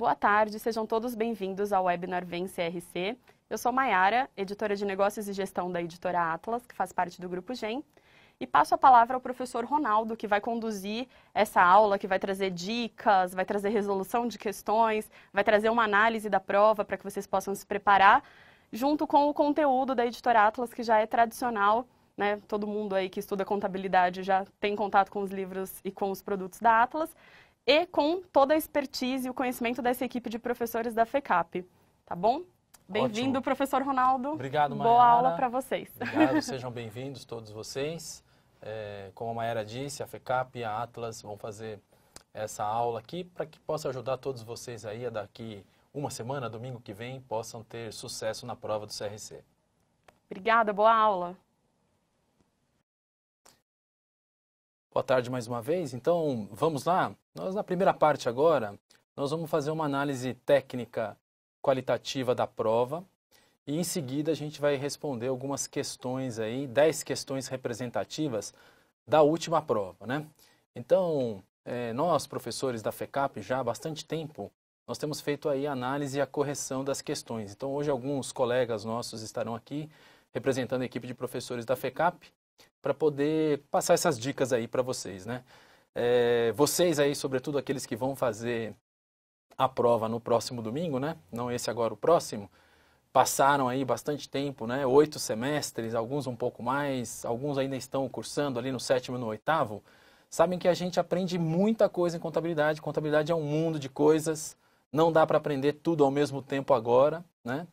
Boa tarde, sejam todos bem-vindos ao webinar Vem CRC. Eu sou Maiara, editora de negócios e gestão da editora Atlas, que faz parte do Grupo GEM, e passo a palavra ao professor Ronaldo, que vai conduzir essa aula, que vai trazer dicas, vai trazer resolução de questões, vai trazer uma análise da prova para que vocês possam se preparar, junto com o conteúdo da editora Atlas, que já é tradicional. Né? Todo mundo aí que estuda contabilidade já tem contato com os livros e com os produtos da Atlas e com toda a expertise e o conhecimento dessa equipe de professores da FECAP, tá bom? Bem-vindo, professor Ronaldo. Obrigado, Mayara. Boa aula para vocês. Obrigado, sejam bem-vindos todos vocês. É, como a Mayara disse, a FECAP e a Atlas vão fazer essa aula aqui para que possa ajudar todos vocês aí a daqui uma semana, domingo que vem, possam ter sucesso na prova do CRC. Obrigada, boa aula. Boa tarde mais uma vez. Então, vamos lá. Nós na primeira parte agora, nós vamos fazer uma análise técnica qualitativa da prova e em seguida a gente vai responder algumas questões aí, 10 questões representativas da última prova, né? Então, é, nós professores da FECAP já há bastante tempo nós temos feito aí a análise e a correção das questões. Então, hoje alguns colegas nossos estarão aqui representando a equipe de professores da FECAP para poder passar essas dicas aí para vocês, né? É, vocês aí, sobretudo aqueles que vão fazer a prova no próximo domingo, né? Não esse agora, o próximo. Passaram aí bastante tempo, né? Oito semestres, alguns um pouco mais, alguns ainda estão cursando ali no sétimo e no oitavo. Sabem que a gente aprende muita coisa em contabilidade. Contabilidade é um mundo de coisas. Não dá para aprender tudo ao mesmo tempo agora, né?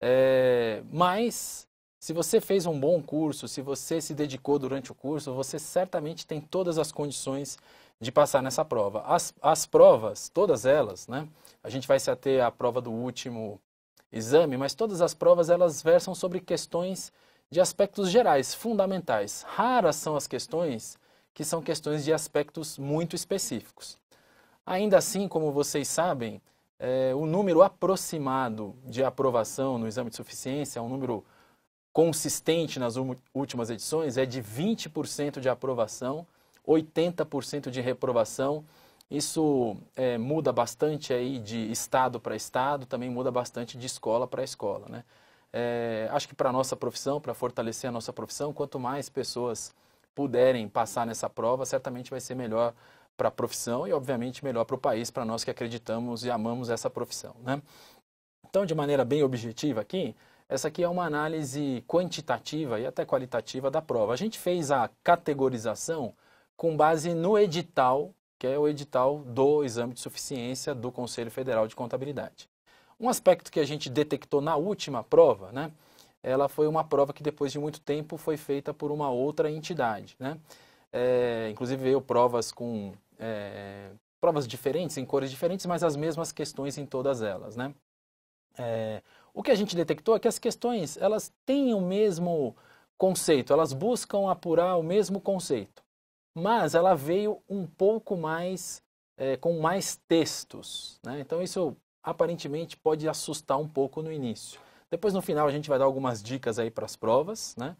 É, mas se você fez um bom curso, se você se dedicou durante o curso, você certamente tem todas as condições de passar nessa prova. As, as provas, todas elas, né? A gente vai se ater à prova do último exame, mas todas as provas elas versam sobre questões de aspectos gerais, fundamentais. Raras são as questões que são questões de aspectos muito específicos. Ainda assim, como vocês sabem, é, o número aproximado de aprovação no exame de suficiência é um número consistente nas últimas edições é de 20% de aprovação, 80% de reprovação. Isso é, muda bastante aí de estado para estado, também muda bastante de escola para escola, né? É, acho que para a nossa profissão, para fortalecer a nossa profissão, quanto mais pessoas puderem passar nessa prova, certamente vai ser melhor para a profissão e, obviamente, melhor para o país, para nós que acreditamos e amamos essa profissão. Né? Então, de maneira bem objetiva aqui, essa aqui é uma análise quantitativa e até qualitativa da prova. A gente fez a categorização com base no edital, que é o edital do exame de suficiência do Conselho Federal de Contabilidade. Um aspecto que a gente detectou na última prova, né? Ela foi uma prova que depois de muito tempo foi feita por uma outra entidade, né? É, inclusive veio provas com é, provas diferentes, em cores diferentes, mas as mesmas questões em todas elas, né? É, o que a gente detectou é que as questões, elas têm o mesmo conceito, elas buscam apurar o mesmo conceito, mas ela veio um pouco mais, é, com mais textos. Né? Então isso aparentemente pode assustar um pouco no início. Depois no final a gente vai dar algumas dicas aí para as provas, né?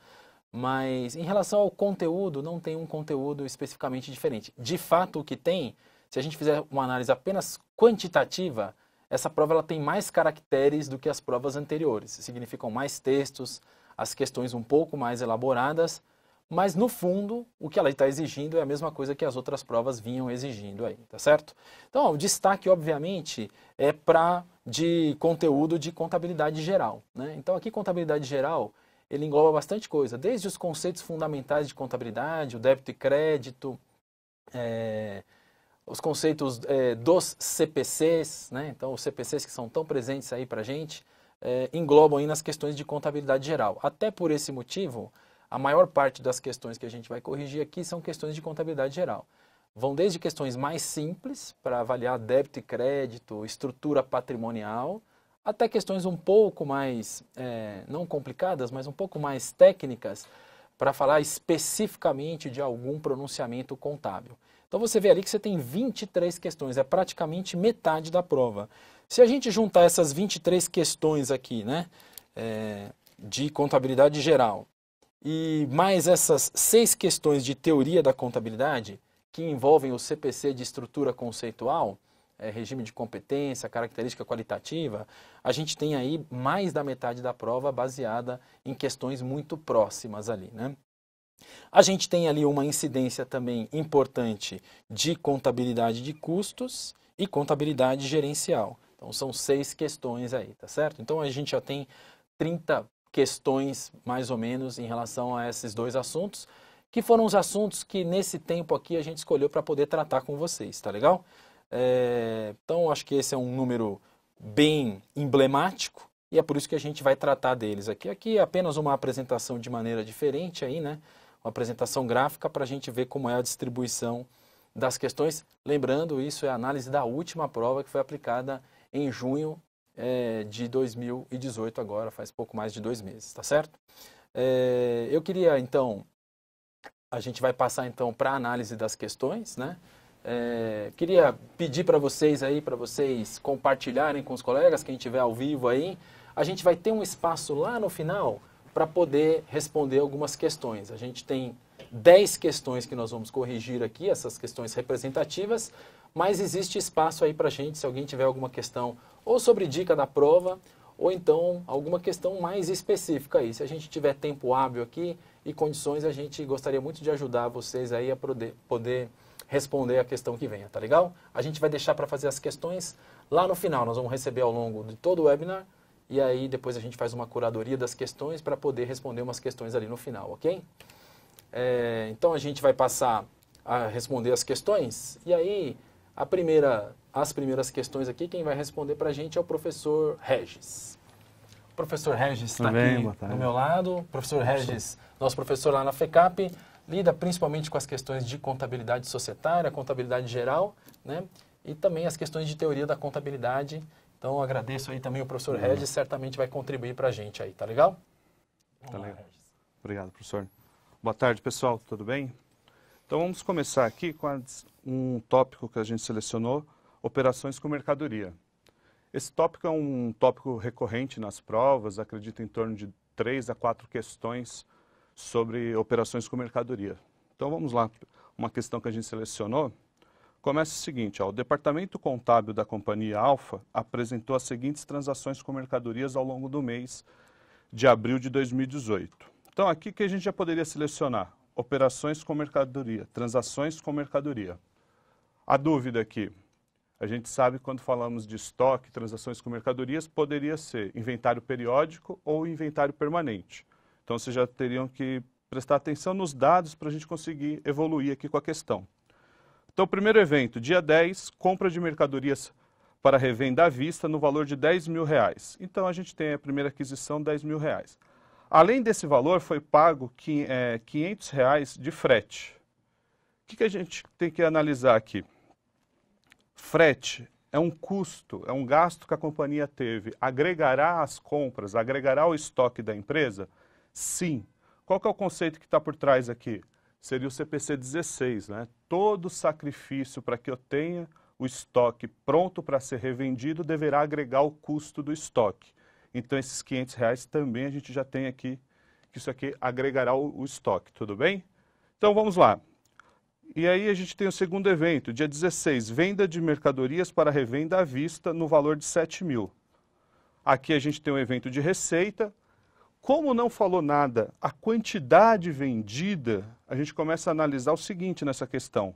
Mas em relação ao conteúdo, não tem um conteúdo especificamente diferente. De fato, o que tem, se a gente fizer uma análise apenas quantitativa, essa prova ela tem mais caracteres do que as provas anteriores, significam mais textos, as questões um pouco mais elaboradas, mas no fundo o que ela está exigindo é a mesma coisa que as outras provas vinham exigindo aí, tá certo? Então, ó, o destaque, obviamente, é para de conteúdo de contabilidade geral. Né? Então, aqui contabilidade geral ele engloba bastante coisa, desde os conceitos fundamentais de contabilidade, o débito e crédito, é, os conceitos é, dos CPCs, né? então os CPCs que são tão presentes aí para a gente, é, englobam aí nas questões de contabilidade geral. Até por esse motivo, a maior parte das questões que a gente vai corrigir aqui são questões de contabilidade geral. Vão desde questões mais simples, para avaliar débito e crédito, estrutura patrimonial, até questões um pouco mais, é, não complicadas, mas um pouco mais técnicas, para falar especificamente de algum pronunciamento contábil. Então você vê ali que você tem 23 questões, é praticamente metade da prova. Se a gente juntar essas 23 questões aqui, né, é, de contabilidade geral, e mais essas seis questões de teoria da contabilidade, que envolvem o CPC de estrutura conceitual, é, regime de competência, característica qualitativa, a gente tem aí mais da metade da prova baseada em questões muito próximas ali, né? A gente tem ali uma incidência também importante de contabilidade de custos e contabilidade gerencial. Então são seis questões aí, tá certo? Então a gente já tem 30 questões mais ou menos em relação a esses dois assuntos, que foram os assuntos que nesse tempo aqui a gente escolheu para poder tratar com vocês, tá legal? É, então acho que esse é um número bem emblemático e é por isso que a gente vai tratar deles aqui. Aqui é apenas uma apresentação de maneira diferente aí, né? uma apresentação gráfica para a gente ver como é a distribuição das questões. Lembrando, isso é a análise da última prova que foi aplicada em junho é, de 2018, agora faz pouco mais de dois meses, tá certo? É, eu queria, então, a gente vai passar então para a análise das questões, né? É, queria pedir para vocês aí, para vocês compartilharem com os colegas, quem estiver ao vivo aí. A gente vai ter um espaço lá no final para poder responder algumas questões. A gente tem 10 questões que nós vamos corrigir aqui, essas questões representativas, mas existe espaço aí para a gente, se alguém tiver alguma questão ou sobre dica da prova, ou então alguma questão mais específica aí. Se a gente tiver tempo hábil aqui e condições, a gente gostaria muito de ajudar vocês aí a poder, poder responder a questão que venha, tá legal? A gente vai deixar para fazer as questões lá no final, nós vamos receber ao longo de todo o webinar e aí depois a gente faz uma curadoria das questões para poder responder umas questões ali no final, ok? É, então a gente vai passar a responder as questões e aí a primeira, as primeiras questões aqui quem vai responder para a gente é o professor Regis. O professor Regis está aqui do meu lado. Professor Regis, nosso professor lá na FECAP, lida principalmente com as questões de contabilidade societária, contabilidade geral, né? E também as questões de teoria da contabilidade então agradeço aí também o professor uhum. Regis, certamente vai contribuir para a gente aí, tá legal? Tá legal. Obrigado, professor. Boa tarde, pessoal, tudo bem? Então vamos começar aqui com um tópico que a gente selecionou, operações com mercadoria. Esse tópico é um tópico recorrente nas provas, acredito em torno de três a quatro questões sobre operações com mercadoria. Então vamos lá, uma questão que a gente selecionou começa o seguinte: ó, o departamento contábil da companhia Alfa apresentou as seguintes transações com mercadorias ao longo do mês de abril de 2018. Então, aqui que a gente já poderia selecionar operações com mercadoria, transações com mercadoria. A dúvida aqui, a gente sabe quando falamos de estoque, transações com mercadorias, poderia ser inventário periódico ou inventário permanente. Então, vocês já teriam que prestar atenção nos dados para a gente conseguir evoluir aqui com a questão. Então, primeiro evento, dia 10, compra de mercadorias para revenda à vista no valor de 10 mil reais. Então, a gente tem a primeira aquisição, 10 mil reais. Além desse valor, foi pago 500 é, reais de frete. O que a gente tem que analisar aqui? Frete é um custo, é um gasto que a companhia teve. Agregará as compras, agregará o estoque da empresa? Sim. Qual é o conceito que está por trás aqui? seria o CPC 16, né? Todo sacrifício para que eu tenha o estoque pronto para ser revendido deverá agregar o custo do estoque. Então, esses 500 reais também a gente já tem aqui, que isso aqui agregará o, o estoque, tudo bem? Então, vamos lá. E aí a gente tem o segundo evento, dia 16, venda de mercadorias para revenda à vista no valor de 7 mil. Aqui a gente tem um evento de receita, como não falou nada, a quantidade vendida, a gente começa a analisar o seguinte nessa questão.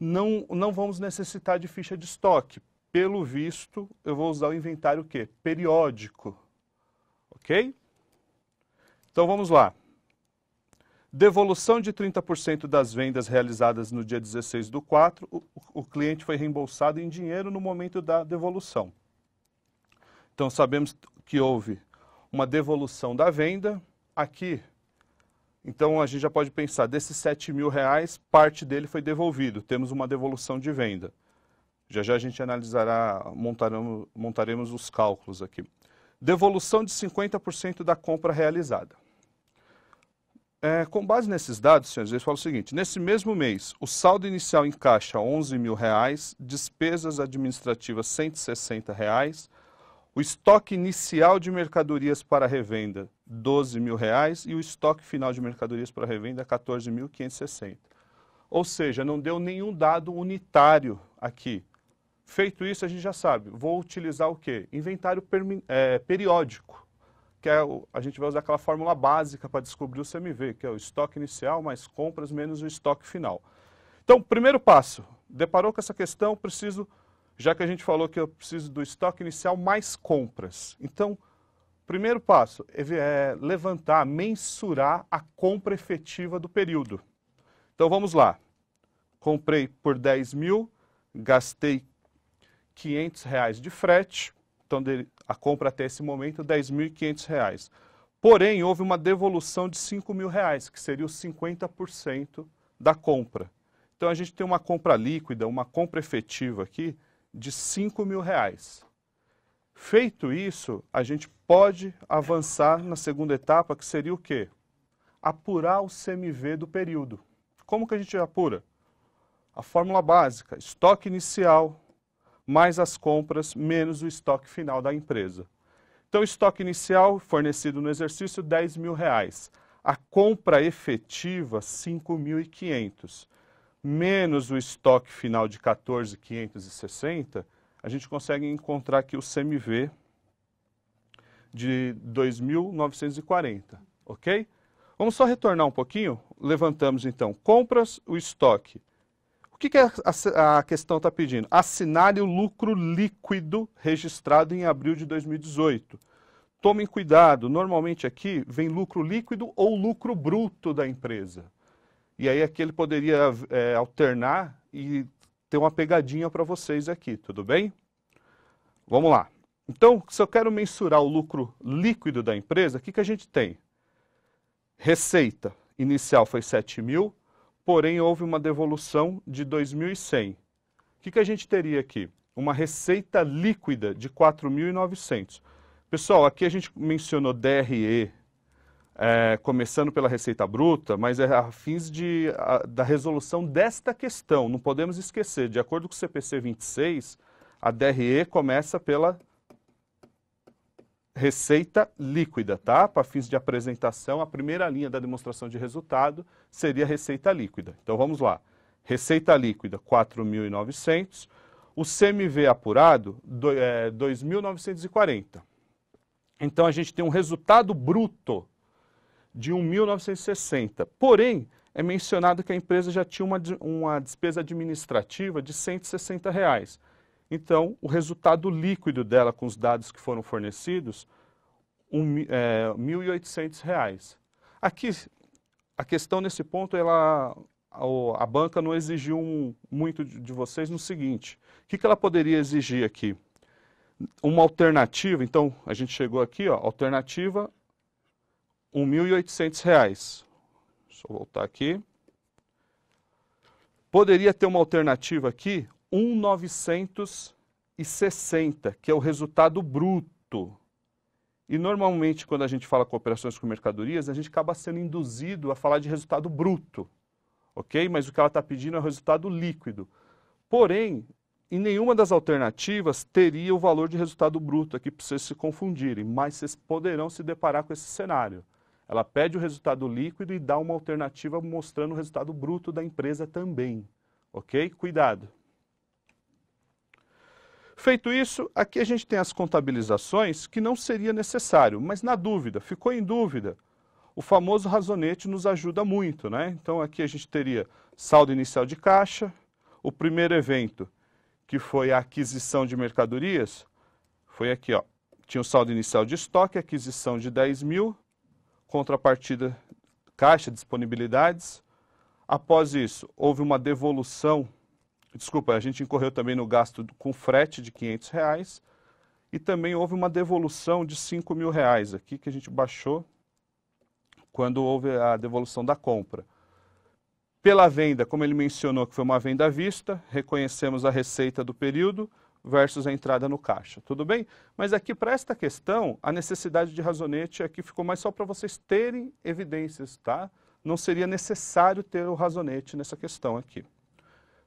Não, não vamos necessitar de ficha de estoque. Pelo visto, eu vou usar o inventário o quê? Periódico. Ok? Então vamos lá. Devolução de 30% das vendas realizadas no dia 16 do 4, o, o cliente foi reembolsado em dinheiro no momento da devolução. Então sabemos que houve uma devolução da venda. Aqui, então a gente já pode pensar, desses 7 mil reais, parte dele foi devolvido, temos uma devolução de venda. Já já a gente analisará, montaremos, montaremos os cálculos aqui. Devolução de 50% da compra realizada. É, com base nesses dados, senhores, eles falam o seguinte, nesse mesmo mês, o saldo inicial em caixa R$ 11 mil, reais, despesas administrativas R$ 160, reais, o estoque inicial de mercadorias para revenda, 12 mil reais, e o estoque final de mercadorias para revenda, 14.560. Ou seja, não deu nenhum dado unitário aqui. Feito isso, a gente já sabe, vou utilizar o quê? Inventário é, periódico, que é o, a gente vai usar aquela fórmula básica para descobrir o CMV, que é o estoque inicial mais compras menos o estoque final. Então, primeiro passo, deparou com essa questão, preciso já que a gente falou que eu preciso do estoque inicial mais compras. Então, primeiro passo é levantar, mensurar a compra efetiva do período. Então vamos lá. Comprei por 10 mil, gastei 500 reais de frete, então a compra até esse momento 10.500 reais. Porém, houve uma devolução de 5 mil reais, que seria os 50% da compra. Então a gente tem uma compra líquida, uma compra efetiva aqui, de 5 mil reais. Feito isso, a gente pode avançar na segunda etapa, que seria o quê? Apurar o CMV do período. Como que a gente apura? A fórmula básica, estoque inicial mais as compras menos o estoque final da empresa. Então, estoque inicial fornecido no exercício, 10 mil reais. A compra efetiva, 5.500 menos o estoque final de 14,560, a gente consegue encontrar aqui o CMV de 2.940, ok? Vamos só retornar um pouquinho, levantamos então compras, o estoque. O que, que a, a, a questão está pedindo? Assinale o lucro líquido registrado em abril de 2018. Tomem cuidado, normalmente aqui vem lucro líquido ou lucro bruto da empresa. E aí aqui ele poderia é, alternar e ter uma pegadinha para vocês aqui, tudo bem? Vamos lá. Então, se eu quero mensurar o lucro líquido da empresa, o que, que a gente tem? Receita inicial foi 7 mil, porém houve uma devolução de 2.100. O que, que a gente teria aqui? Uma receita líquida de 4.900. Pessoal, aqui a gente mencionou DRE, é, começando pela Receita Bruta, mas é a fins de, a, da resolução desta questão. Não podemos esquecer, de acordo com o CPC 26, a DRE começa pela receita líquida, tá? Para fins de apresentação, a primeira linha da demonstração de resultado seria receita líquida. Então vamos lá. Receita líquida 4.900, o CMV apurado é, 2.940. Então a gente tem um resultado bruto de 1960. Porém, é mencionado que a empresa já tinha uma, uma despesa administrativa de 160 reais. Então, o resultado líquido dela com os dados que foram fornecidos, um, é, 1.800 reais. Aqui, a questão nesse ponto, ela, a, a banca não exigiu um, muito de, de, vocês no seguinte, o que, que ela poderia exigir aqui? Uma alternativa, então, a gente chegou aqui, ó, alternativa 1.800 reais. Deixa eu voltar aqui. Poderia ter uma alternativa aqui, 1.960, que é o resultado bruto. E normalmente, quando a gente fala com operações com mercadorias, a gente acaba sendo induzido a falar de resultado bruto, ok? Mas o que ela está pedindo é o resultado líquido. Porém, em nenhuma das alternativas teria o valor de resultado bruto aqui para vocês se confundirem, mas vocês poderão se deparar com esse cenário. Ela pede o resultado líquido e dá uma alternativa mostrando o resultado bruto da empresa também. Ok? Cuidado. Feito isso, aqui a gente tem as contabilizações que não seria necessário, mas na dúvida, ficou em dúvida, o famoso razonete nos ajuda muito, né? Então aqui a gente teria saldo inicial de caixa, o primeiro evento, que foi a aquisição de mercadorias, foi aqui, ó. Tinha o saldo inicial de estoque, aquisição de 10 mil, contrapartida caixa, disponibilidades. Após isso, houve uma devolução, desculpa, a gente incorreu também no gasto com frete de 500 reais e também houve uma devolução de 5 mil reais aqui que a gente baixou quando houve a devolução da compra. Pela venda, como ele mencionou que foi uma venda à vista, reconhecemos a receita do período versus a entrada no caixa, tudo bem? Mas aqui é para esta questão, a necessidade de razonete aqui é ficou mais só para vocês terem evidências, tá? Não seria necessário ter o razonete nessa questão aqui.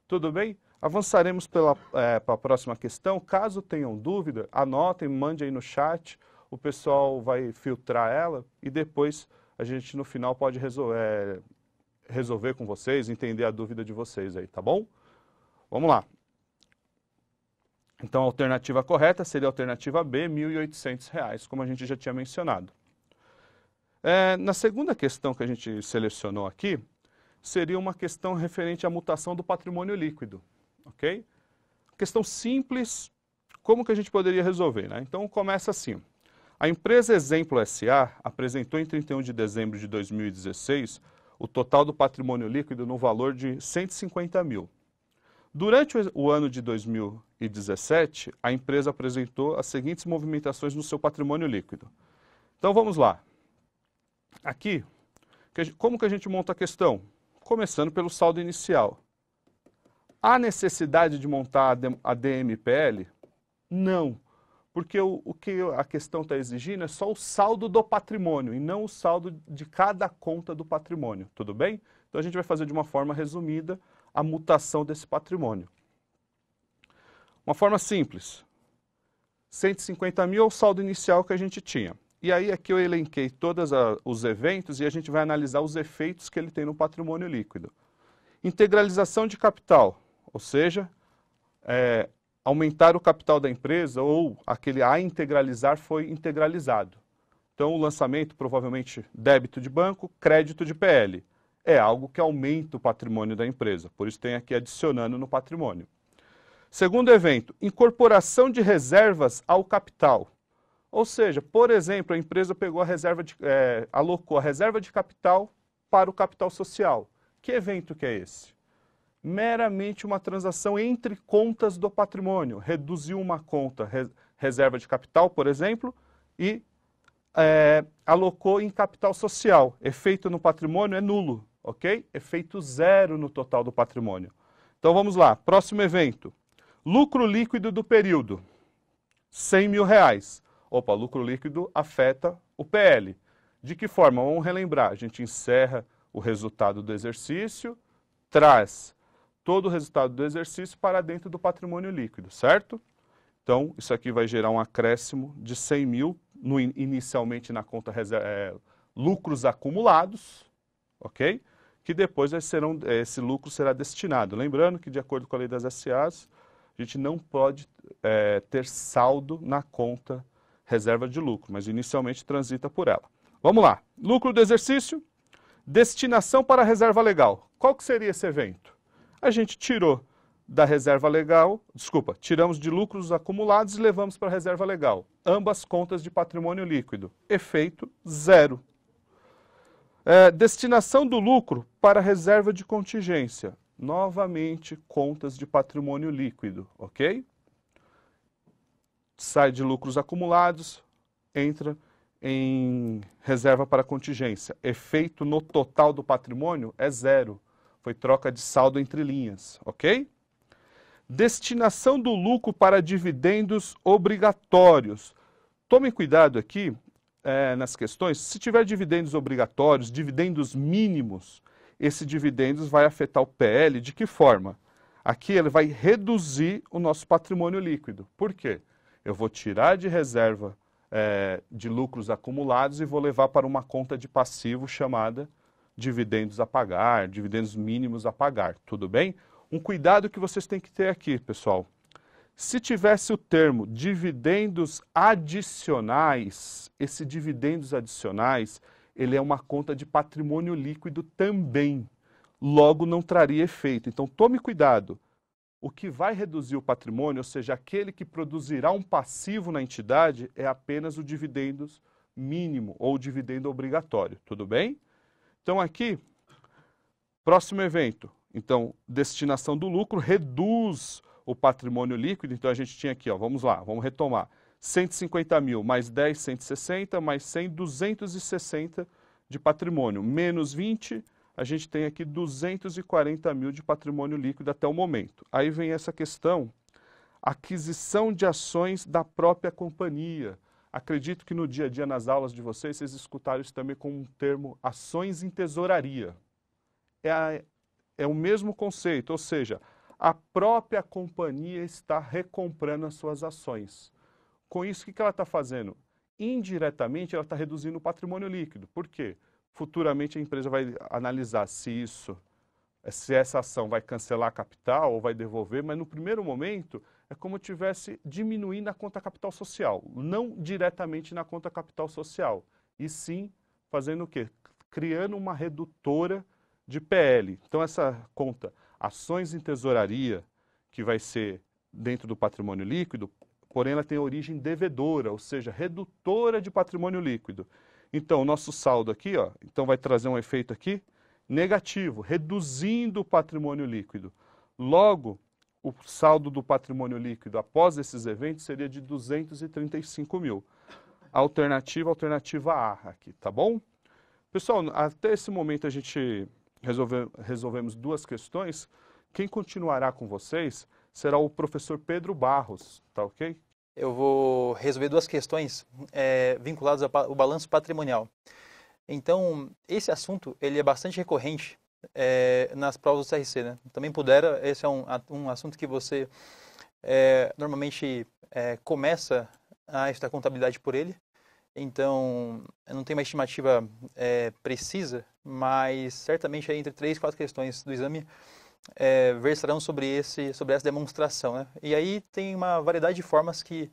Tudo bem? Avançaremos para é, a próxima questão. Caso tenham dúvida, anotem, mande aí no chat. O pessoal vai filtrar ela e depois a gente no final pode resolver é, resolver com vocês, entender a dúvida de vocês aí, tá bom? Vamos lá. Então, a alternativa correta seria a alternativa B, R$ 1.800, como a gente já tinha mencionado. É, na segunda questão que a gente selecionou aqui, seria uma questão referente à mutação do patrimônio líquido, ok? Questão simples, como que a gente poderia resolver, né? Então, começa assim. A empresa Exemplo SA apresentou em 31 de dezembro de 2016 o total do patrimônio líquido no valor de 150 mil. Durante o ano de 2017, a empresa apresentou as seguintes movimentações no seu patrimônio líquido. Então vamos lá. Aqui, como que a gente monta a questão? Começando pelo saldo inicial. Há necessidade de montar a DMPL? Não, porque o, o que a questão está exigindo é só o saldo do patrimônio e não o saldo de cada conta do patrimônio, tudo bem? Então a gente vai fazer de uma forma resumida a mutação desse patrimônio. Uma forma simples, 150 mil é o saldo inicial que a gente tinha. E aí aqui é eu elenquei todos os eventos e a gente vai analisar os efeitos que ele tem no patrimônio líquido. Integralização de capital, ou seja, é, aumentar o capital da empresa ou aquele a integralizar foi integralizado. Então o lançamento provavelmente débito de banco, crédito de PL é algo que aumenta o patrimônio da empresa, por isso tem aqui adicionando no patrimônio. Segundo evento, incorporação de reservas ao capital. Ou seja, por exemplo, a empresa pegou a reserva de, é, alocou a reserva de capital para o capital social. Que evento que é esse? Meramente uma transação entre contas do patrimônio. Reduziu uma conta, reserva de capital, por exemplo, e é, alocou em capital social. Efeito no patrimônio é nulo ok? Efeito zero no total do patrimônio. Então vamos lá, próximo evento. Lucro líquido do período, 100 mil reais. Opa, lucro líquido afeta o PL. De que forma? Vamos relembrar, a gente encerra o resultado do exercício, traz todo o resultado do exercício para dentro do patrimônio líquido, certo? Então, isso aqui vai gerar um acréscimo de 100 mil, no, inicialmente na conta é, lucros acumulados, ok? que depois serão, é, esse lucro será destinado. Lembrando que, de acordo com a lei das SAs, a gente não pode é, ter saldo na conta reserva de lucro, mas inicialmente transita por ela. Vamos lá. Lucro do exercício, destinação para a reserva legal. Qual que seria esse evento? A gente tirou da reserva legal, desculpa, tiramos de lucros acumulados e levamos para a reserva legal. Ambas contas de patrimônio líquido. Efeito zero. É, destinação do lucro para reserva de contingência. Novamente, contas de patrimônio líquido, ok? Sai de lucros acumulados, entra em reserva para contingência. Efeito no total do patrimônio é zero. Foi troca de saldo entre linhas, ok? Destinação do lucro para dividendos obrigatórios. Tome cuidado aqui, é, nas questões, se tiver dividendos obrigatórios, dividendos mínimos, esse dividendos vai afetar o PL de que forma? Aqui ele vai reduzir o nosso patrimônio líquido. Por quê? Eu vou tirar de reserva é, de lucros acumulados e vou levar para uma conta de passivo chamada dividendos a pagar, dividendos mínimos a pagar, tudo bem? Um cuidado que vocês têm que ter aqui, pessoal. Se tivesse o termo dividendos adicionais, esse dividendos adicionais, ele é uma conta de patrimônio líquido também. Logo, não traria efeito. Então, tome cuidado. O que vai reduzir o patrimônio, ou seja, aquele que produzirá um passivo na entidade, é apenas o dividendos mínimo ou dividendo obrigatório. Tudo bem? Então, aqui, próximo evento. Então, destinação do lucro reduz o patrimônio líquido, então a gente tinha aqui, ó, vamos lá, vamos retomar. 150 mil mais 10, 160, mais 100, 260 de patrimônio. Menos 20, a gente tem aqui 240 mil de patrimônio líquido até o momento. Aí vem essa questão, aquisição de ações da própria companhia. Acredito que no dia a dia, nas aulas de vocês, vocês escutaram isso também com um termo ações em tesouraria. É, a, é o mesmo conceito, ou seja, a própria companhia está recomprando as suas ações. Com isso, o que ela está fazendo? Indiretamente, ela está reduzindo o patrimônio líquido. Por quê? Futuramente, a empresa vai analisar se isso, se essa ação vai cancelar capital ou vai devolver, mas no primeiro momento é como tivesse diminuindo a conta capital social, não diretamente na conta capital social, e sim fazendo o quê? Criando uma redutora de PL. Então, essa conta ações em tesouraria, que vai ser dentro do patrimônio líquido, porém ela tem origem devedora, ou seja, redutora de patrimônio líquido. Então, o nosso saldo aqui, ó, então vai trazer um efeito aqui negativo, reduzindo o patrimônio líquido. Logo, o saldo do patrimônio líquido após esses eventos seria de 235 mil. Alternativa, alternativa A aqui, tá bom? Pessoal, até esse momento a gente resolve, resolvemos duas questões, quem continuará com vocês será o professor Pedro Barros, tá ok? Eu vou resolver duas questões é, vinculadas ao balanço patrimonial. Então, esse assunto ele é bastante recorrente é, nas provas do CRC. Né? Também pudera, esse é um, um assunto que você é, normalmente é, começa a estudar contabilidade por ele, então, eu não tenho uma estimativa é, precisa, mas certamente entre três, quatro questões do exame é, versarão sobre, esse, sobre essa demonstração. Né? E aí tem uma variedade de formas que,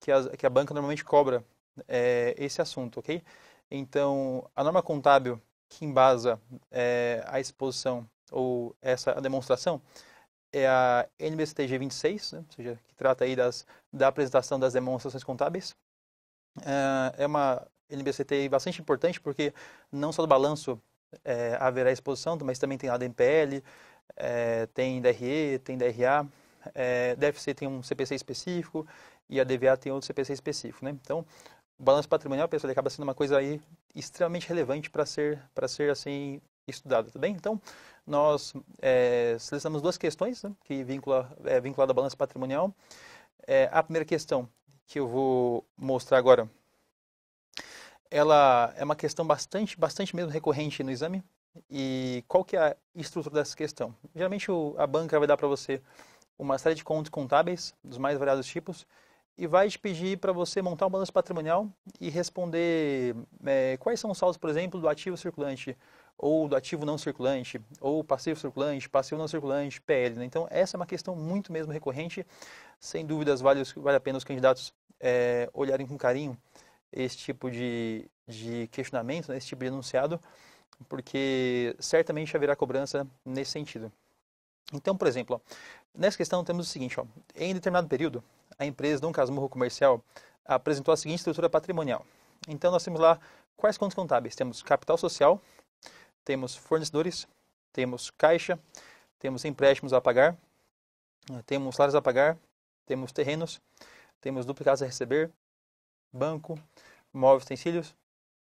que, a, que a banca normalmente cobra é, esse assunto, ok? Então, a norma contábil que embasa é, a exposição ou essa a demonstração é a NBCTG 26, né? ou seja, que trata aí das, da apresentação das demonstrações contábeis, é, é uma NBCT bastante importante porque não só do balanço é, haverá exposição, mas também tem a DMPL, é, tem DRE, tem DRA, é, DFC tem um CPC específico e a DVA tem outro CPC específico, né? Então, o balanço patrimonial, pessoal, acaba sendo uma coisa aí extremamente relevante para ser para ser assim estudado, tá bem? Então, nós é, selecionamos duas questões né, que vincula é, vinculada ao balanço patrimonial. É, a primeira questão que eu vou mostrar agora, ela é uma questão bastante, bastante mesmo recorrente no exame. E qual que é a estrutura dessa questão? Geralmente o, a banca vai dar para você uma série de contos contábeis dos mais variados tipos e vai te pedir para você montar um balanço patrimonial e responder é, quais são os saldos, por exemplo, do ativo circulante ou do ativo não circulante, ou passivo circulante, passivo não circulante, PL. Né? Então, essa é uma questão muito mesmo recorrente sem dúvidas, vale, vale a pena os candidatos é, olharem com carinho esse tipo de, de questionamento, né, esse tipo de enunciado, porque certamente haverá cobrança nesse sentido. Então, por exemplo, ó, nessa questão temos o seguinte: ó, em determinado período, a empresa Dom Casmurro Comercial apresentou a seguinte estrutura patrimonial. Então, nós temos lá quais contas contábeis: temos capital social, temos fornecedores, temos caixa, temos empréstimos a pagar, temos salários a pagar, temos terrenos, temos duplicados a receber, banco, móveis, utensílios,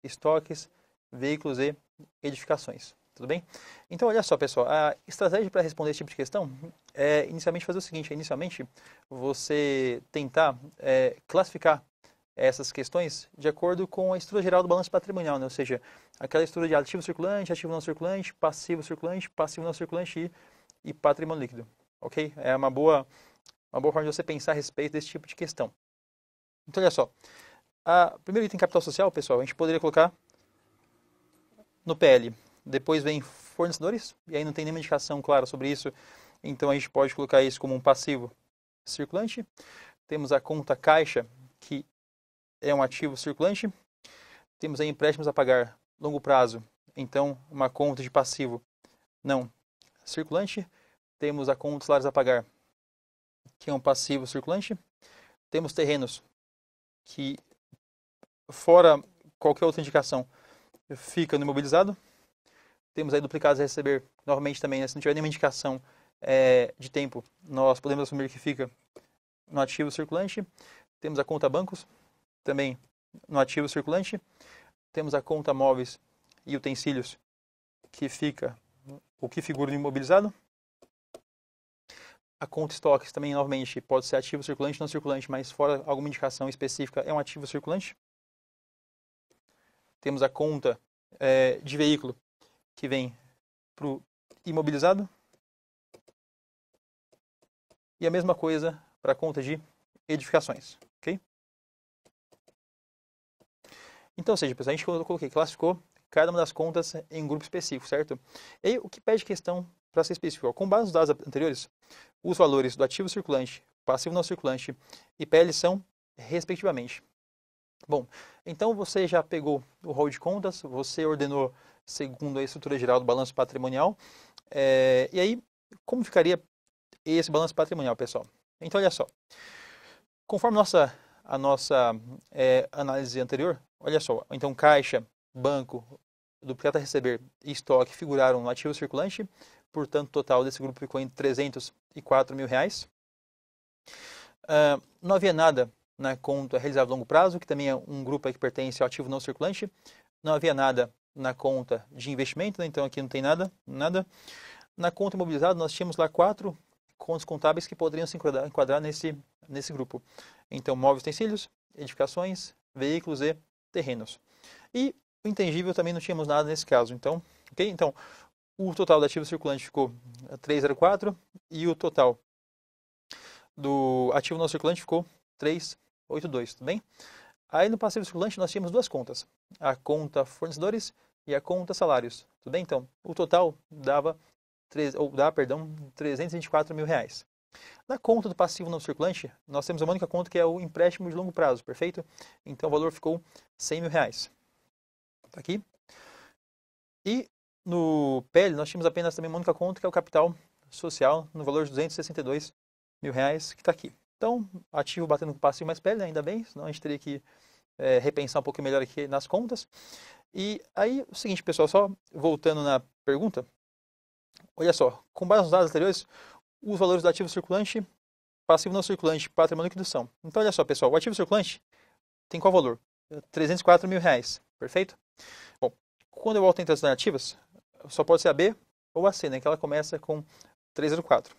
estoques, veículos e edificações. Tudo bem? Então, olha só, pessoal, a estratégia para responder esse tipo de questão é inicialmente fazer o seguinte: é, inicialmente você tentar é, classificar essas questões de acordo com a estrutura geral do balanço patrimonial, né? ou seja, aquela estrutura de ativo circulante, ativo não circulante, passivo circulante, passivo não circulante e, e patrimônio líquido. Ok? É uma boa uma boa forma de você pensar a respeito desse tipo de questão. Então, olha só. A, primeiro item capital social, pessoal, a gente poderia colocar no PL. Depois vem fornecedores, e aí não tem nenhuma indicação clara sobre isso, então a gente pode colocar isso como um passivo circulante. Temos a conta caixa, que é um ativo circulante. Temos aí empréstimos a pagar longo prazo, então uma conta de passivo não circulante. Temos a conta de salários a pagar que é um passivo circulante. Temos terrenos que, fora qualquer outra indicação, fica no imobilizado. Temos aí duplicados a receber, novamente também, né? se não tiver nenhuma indicação é, de tempo, nós podemos assumir que fica no ativo circulante. Temos a conta bancos, também no ativo circulante. Temos a conta móveis e utensílios, que fica, o que figura no imobilizado. A conta estoques também, novamente, pode ser ativo circulante, não circulante, mas fora alguma indicação específica, é um ativo circulante. Temos a conta é, de veículo que vem para o imobilizado. E a mesma coisa para a conta de edificações, ok? Então, ou seja, pessoal, a gente coloquei, classificou cada uma das contas em um grupo específico, certo? E aí, o que pede questão para ser específico, com base nos dados anteriores, os valores do ativo circulante, passivo não circulante e PL são, respectivamente. Bom, então você já pegou o rol de contas, você ordenou segundo a estrutura geral do balanço patrimonial. É, e aí, como ficaria esse balanço patrimonial, pessoal? Então, olha só. Conforme nossa, a nossa é, análise anterior, olha só. Então, caixa, banco, duplicata a receber e estoque figuraram no ativo circulante, Portanto, o total desse grupo ficou em 304 mil reais. Uh, não havia nada na né, conta realizada a longo prazo, que também é um grupo que pertence ao ativo não circulante. Não havia nada na conta de investimento, né, então aqui não tem nada, nada. Na conta imobilizada, nós tínhamos lá quatro contas contábeis que poderiam se enquadrar nesse, nesse grupo. Então, móveis, utensílios, edificações, veículos e terrenos. E o intangível também não tínhamos nada nesse caso. Então, ok? Então, o total do ativo circulante ficou 304 é, e o total do ativo não circulante ficou 382, tudo bem? Aí no passivo circulante nós tínhamos duas contas, a conta fornecedores e a conta salários, tudo bem? Então, o total dava, ou dá, perdão, 324 mil reais. Na conta do passivo não circulante, nós temos uma única conta que é o empréstimo de longo prazo, perfeito? Então o valor ficou 100 mil reais. Tá aqui. E no PEL, nós tínhamos apenas também uma única conta, que é o capital social, no valor de 262 mil reais, que está aqui. Então, ativo batendo com passivo mais PEL, né? ainda bem, senão a gente teria que é, repensar um pouco melhor aqui nas contas. E aí, o seguinte, pessoal, só voltando na pergunta, olha só, com base nos dados anteriores, os valores do ativo circulante, passivo não circulante, patrimônio líquido são. Então, olha só, pessoal, o ativo circulante tem qual valor? 304 mil reais, perfeito? Bom, quando eu volto em as ativas só pode ser a B ou a C, né? Que ela começa com 304.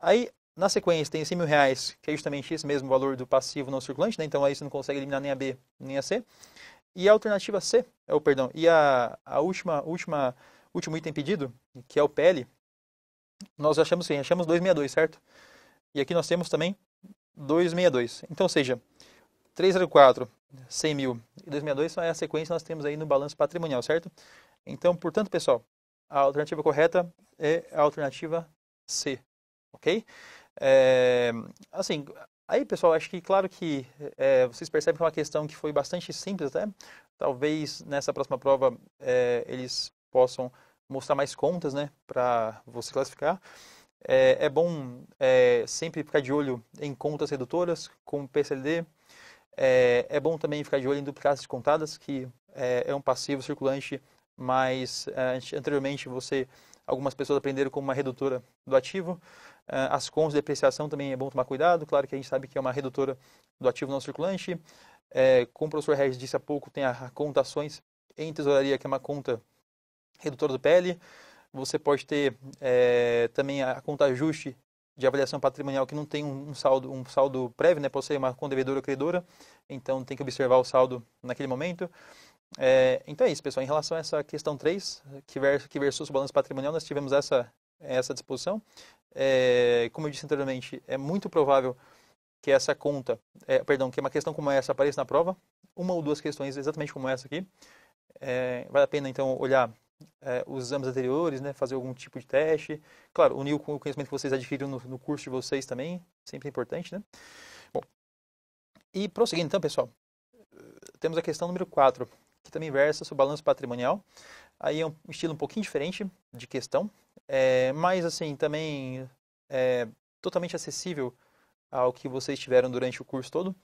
Aí, na sequência, tem 100 mil reais, que é justamente esse mesmo valor do passivo não circulante, né? Então aí você não consegue eliminar nem a B nem a C. E a alternativa C, é o perdão, e a, a última, última, último item pedido, que é o PL, nós achamos sim, achamos 262, certo? E aqui nós temos também 262. Então, ou seja, 304, 100 mil e 262 é a sequência que nós temos aí no balanço patrimonial, certo? Então, portanto, pessoal, a alternativa correta é a alternativa C, ok? É, assim, aí pessoal, acho que claro que é, vocês percebem que é uma questão que foi bastante simples, até Talvez nessa próxima prova é, eles possam mostrar mais contas, né, para você classificar. É, bom sempre ficar de olho em contas redutoras com PCLD. É, bom também ficar de olho em duplicatas descontadas, que é um passivo circulante mas eh, anteriormente você algumas pessoas aprenderam como uma redutora do ativo. Eh, as cons de depreciação também é bom tomar cuidado, claro que a gente sabe que é uma redutora do ativo não circulante. Eh, como o professor Regis disse há pouco, tem a contações ações em tesouraria, que é uma conta redutora do PL. Você pode ter é, também a conta ajuste de avaliação patrimonial que não tem um saldo, um saldo prévio, né? pode ser uma conta devedora ou credora, então tem que observar o saldo naquele momento. É, então é isso, pessoal. Em relação a essa questão 3, que, vers, que versus o balanço patrimonial, nós tivemos essa, essa disposição. É, como eu disse anteriormente, é muito provável que essa conta, é, perdão, que uma questão como essa apareça na prova, uma ou duas questões exatamente como essa aqui. É, vale a pena, então, olhar é, os exames anteriores, né, fazer algum tipo de teste. Claro, unir com o conhecimento que vocês adquiriram no, no curso de vocês também, sempre é importante, né? Bom, e prosseguindo então, pessoal, temos a questão número 4, que também versa sobre balanço patrimonial. Aí é um estilo um pouquinho diferente de questão, é, mas assim, também é totalmente acessível ao que vocês tiveram durante o curso todo.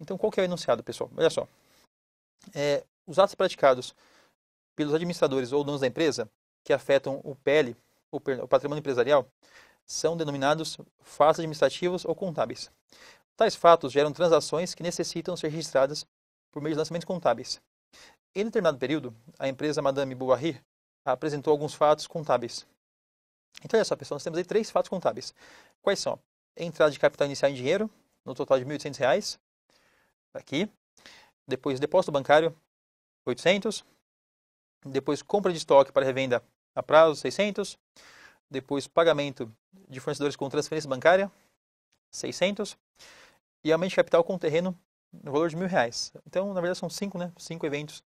Então, qual que é o enunciado, pessoal? Olha só. É, os atos praticados pelos administradores ou donos da empresa que afetam o PL, o, o patrimônio empresarial, são denominados fatos administrativos ou contábeis. Tais fatos geram transações que necessitam ser registradas por meio de lançamentos contábeis. Em determinado período, a empresa Madame Bouvarri apresentou alguns fatos contábeis. Então, olha só, pessoal, nós temos aí três fatos contábeis. Quais são? Entrada de capital inicial em dinheiro, no total de R$ 1.800, tá aqui. Depois, depósito bancário, 800. Depois, compra de estoque para revenda a prazo, 600. Depois, pagamento de fornecedores com transferência bancária, 600. E aumento de capital com terreno, no valor de mil reais. Então, na verdade, são cinco, né? Cinco eventos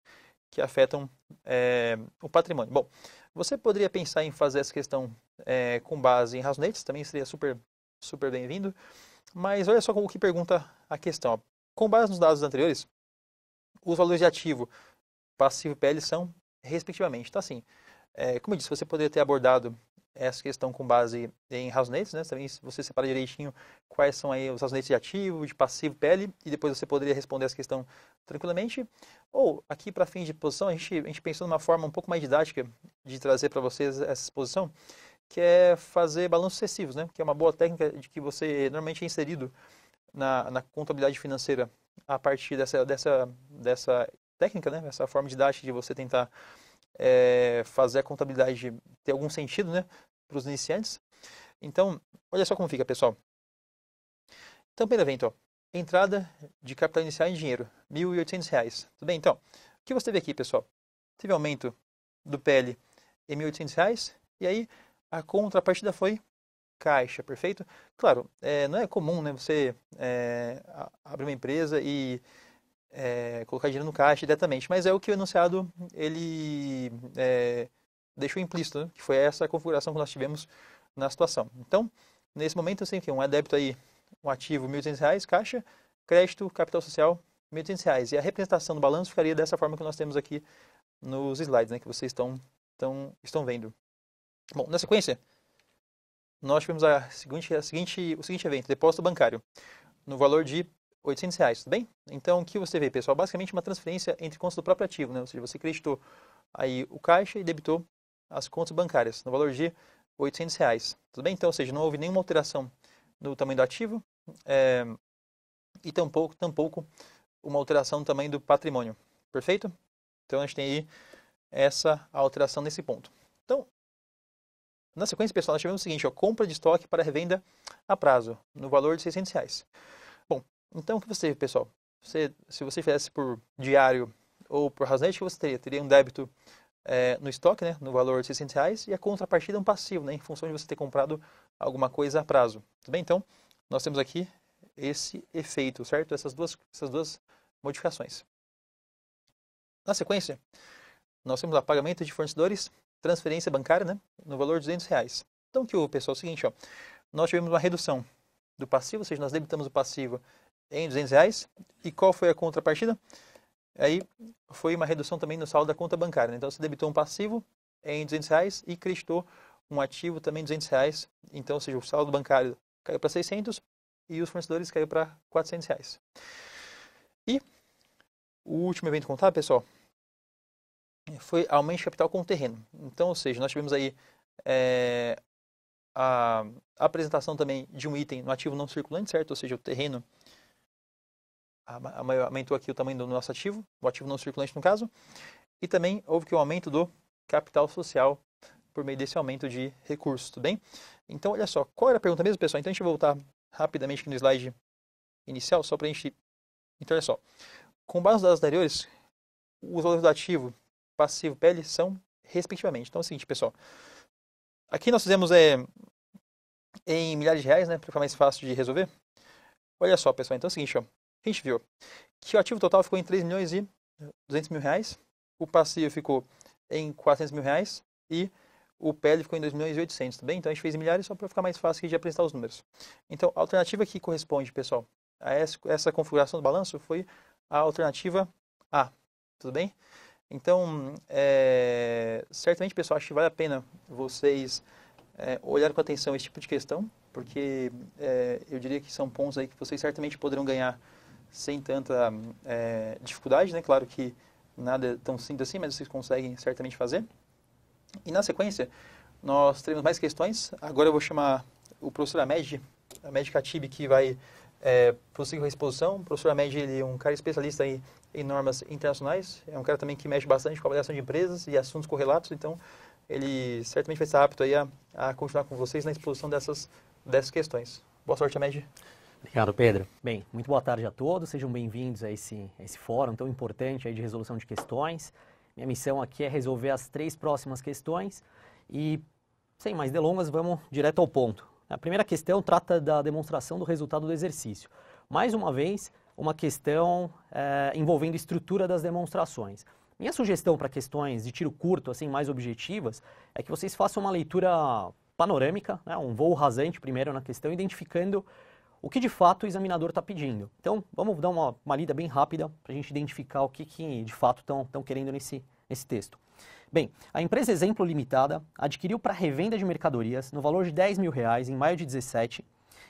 que afetam é, o patrimônio. Bom, você poderia pensar em fazer essa questão é, com base em razonetes, também seria super, super bem-vindo. Mas olha só o que pergunta a questão. Ó. Com base nos dados anteriores, os valores de ativo, passivo e PL são respectivamente. tá assim, é, como eu disse, você poderia ter abordado essa questão com base em razonetes, né? Também você separa direitinho quais são aí os razonetes de ativo, de passivo, pele, e depois você poderia responder essa questão tranquilamente. Ou, aqui para fins de posição, a gente, a gente pensou numa forma um pouco mais didática de trazer para vocês essa exposição, que é fazer balanços sucessivos, né? Que é uma boa técnica de que você normalmente é inserido na, na contabilidade financeira a partir dessa, dessa, dessa técnica, né? Essa forma didática de você tentar é, fazer a contabilidade ter algum sentido né, para os iniciantes. Então, olha só como fica, pessoal. Então, primeiro evento, ó, entrada de capital inicial em dinheiro, R$ 1.800. Tudo bem? Então, o que você teve aqui, pessoal? Teve aumento do PL em R$ 1.800 e aí a contrapartida foi caixa, perfeito? Claro, é, não é comum né, você é, abrir uma empresa e é, colocar dinheiro no caixa diretamente. Mas é o que o enunciado ele é, deixou implícito, né? que foi essa configuração que nós tivemos na situação. Então, nesse momento, assim, um débito aí, um ativo R$ 1.200, caixa, crédito, capital social, R$ 1.200. E a representação do balanço ficaria dessa forma que nós temos aqui nos slides, né, que vocês estão, estão, estão vendo. Bom, na sequência, nós tivemos a seguinte, a seguinte, o seguinte evento, depósito bancário, no valor de 800 reais, tudo bem? Então, o que você vê, pessoal? Basicamente uma transferência entre contas do próprio ativo, né? Ou seja, você creditou aí o caixa e debitou as contas bancárias no valor de 800 reais, tudo bem? Então, ou seja, não houve nenhuma alteração no tamanho do ativo é, e tampouco, tampouco uma alteração no tamanho do patrimônio, perfeito? Então, a gente tem aí essa alteração nesse ponto. Então, na sequência, pessoal, nós tivemos o seguinte, ó, compra de estoque para revenda a prazo, no valor de 600 reais. Então, o que você, pessoal? Você, se você fizesse por diário ou por razonete, é que você teria? Teria um débito é, no estoque, né, no valor de 600 reais, e a contrapartida é um passivo, né, em função de você ter comprado alguma coisa a prazo. Tudo bem? Então, nós temos aqui esse efeito, certo? Essas duas, essas duas modificações. Na sequência, nós temos lá pagamento de fornecedores, transferência bancária, né, no valor de 200 reais. Então, que o pessoal é o seguinte, ó, nós tivemos uma redução do passivo, ou seja, nós debitamos o passivo em 200 reais. E qual foi a contrapartida? Aí foi uma redução também no saldo da conta bancária. Né? Então você debitou um passivo em 200 reais e creditou um ativo também 200 reais. Então, ou seja, o saldo bancário caiu para 600 e os fornecedores caiu para 400 reais. E o último evento contábil, pessoal, foi aumento de capital com o terreno. Então, ou seja, nós tivemos aí é, a apresentação também de um item no ativo não circulante, certo? Ou seja, o terreno aumentou aqui o tamanho do nosso ativo, o ativo não circulante no caso, e também houve que o aumento do capital social por meio desse aumento de recursos, tudo bem? Então, olha só, qual era a pergunta mesmo, pessoal? Então, a gente voltar rapidamente aqui no slide inicial, só para a gente... Então, olha só, com base nos dados anteriores, os valores do ativo, passivo, PL são respectivamente. Então, é o seguinte, pessoal, aqui nós fizemos é, em milhares de reais, né, para ficar mais fácil de resolver. Olha só, pessoal, então é o seguinte, ó, a gente viu que o ativo total ficou em 3 milhões e 200 mil reais, o passivo ficou em 400 mil reais e o PL ficou em 2 milhões e 800, tá bem? Então a gente fez milhares só para ficar mais fácil de apresentar os números. Então a alternativa que corresponde, pessoal, a essa configuração do balanço foi a alternativa A, tudo bem? Então, é, certamente, pessoal, acho que vale a pena vocês é, olhar com atenção esse tipo de questão, porque é, eu diria que são pontos aí que vocês certamente poderão ganhar sem tanta é, dificuldade, né? Claro que nada é tão simples assim, mas vocês conseguem certamente fazer. E na sequência, nós teremos mais questões. Agora eu vou chamar o professor Amed, Amed Khatib, que vai é, prosseguir com a exposição. O professor Amed ele é um cara especialista em, em normas internacionais, é um cara também que mexe bastante com a avaliação de empresas e assuntos correlatos, então ele certamente vai estar apto aí a, a continuar com vocês na exposição dessas, dessas questões. Boa sorte, Amed. Obrigado, Pedro. Bem, muito boa tarde a todos, sejam bem-vindos a esse, a esse fórum tão importante aí de resolução de questões. Minha missão aqui é resolver as três próximas questões e, sem mais delongas, vamos direto ao ponto. A primeira questão trata da demonstração do resultado do exercício. Mais uma vez, uma questão é, envolvendo estrutura das demonstrações. Minha sugestão para questões de tiro curto, assim, mais objetivas, é que vocês façam uma leitura panorâmica, né, um voo rasante primeiro na questão, identificando o que de fato o examinador está pedindo. Então, vamos dar uma, uma lida bem rápida para a gente identificar o que, que de fato estão querendo nesse, nesse texto. Bem, a empresa Exemplo Limitada adquiriu para revenda de mercadorias no valor de 10 mil reais em maio de 17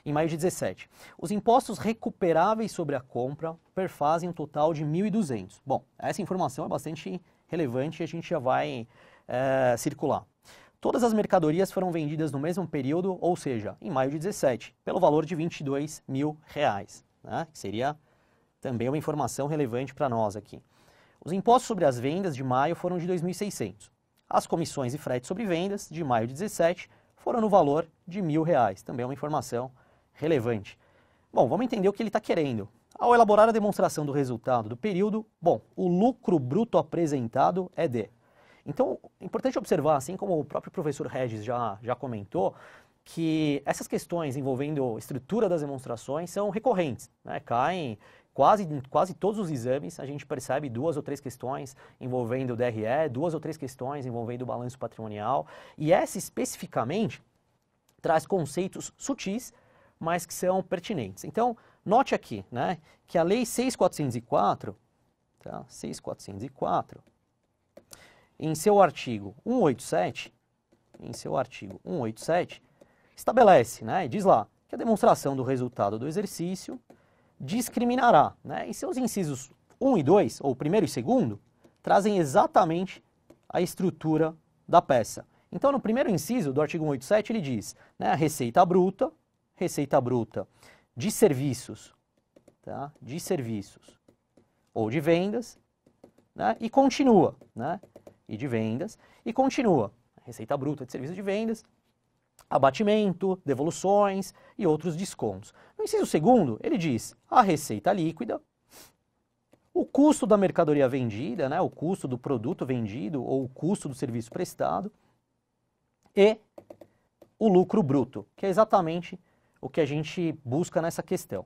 em maio de 17. Os impostos recuperáveis sobre a compra perfazem um total de 1.200. Bom, essa informação é bastante relevante e a gente já vai é, circular. Todas as mercadorias foram vendidas no mesmo período, ou seja, em maio de 17, pelo valor de 22 mil reais, né? que seria também uma informação relevante para nós aqui. Os impostos sobre as vendas de maio foram de 2.600. As comissões e frete sobre vendas de maio de 17 foram no valor de mil reais, também é uma informação relevante. Bom, vamos entender o que ele está querendo. Ao elaborar a demonstração do resultado do período, bom, o lucro bruto apresentado é de então, é importante observar, assim como o próprio professor Regis já, já comentou, que essas questões envolvendo estrutura das demonstrações são recorrentes, né? caem quase, quase todos os exames a gente percebe duas ou três questões envolvendo o DRE, duas ou três questões envolvendo o balanço patrimonial. E essa especificamente traz conceitos sutis, mas que são pertinentes. Então, note aqui né, que a Lei 6404, tá, 6404, em seu artigo 187, em seu artigo 187, estabelece, né, diz lá, que a demonstração do resultado do exercício discriminará, né, e seus incisos 1 e 2, ou primeiro e segundo, trazem exatamente a estrutura da peça. Então, no primeiro inciso do artigo 187, ele diz, né, a receita bruta, receita bruta de serviços, tá, de serviços ou de vendas, né, e continua, né, e de vendas, e continua. Receita bruta de serviços de vendas, abatimento, devoluções e outros descontos. No inciso segundo, ele diz a receita líquida, o custo da mercadoria vendida, né, o custo do produto vendido ou o custo do serviço prestado e o lucro bruto, que é exatamente o que a gente busca nessa questão.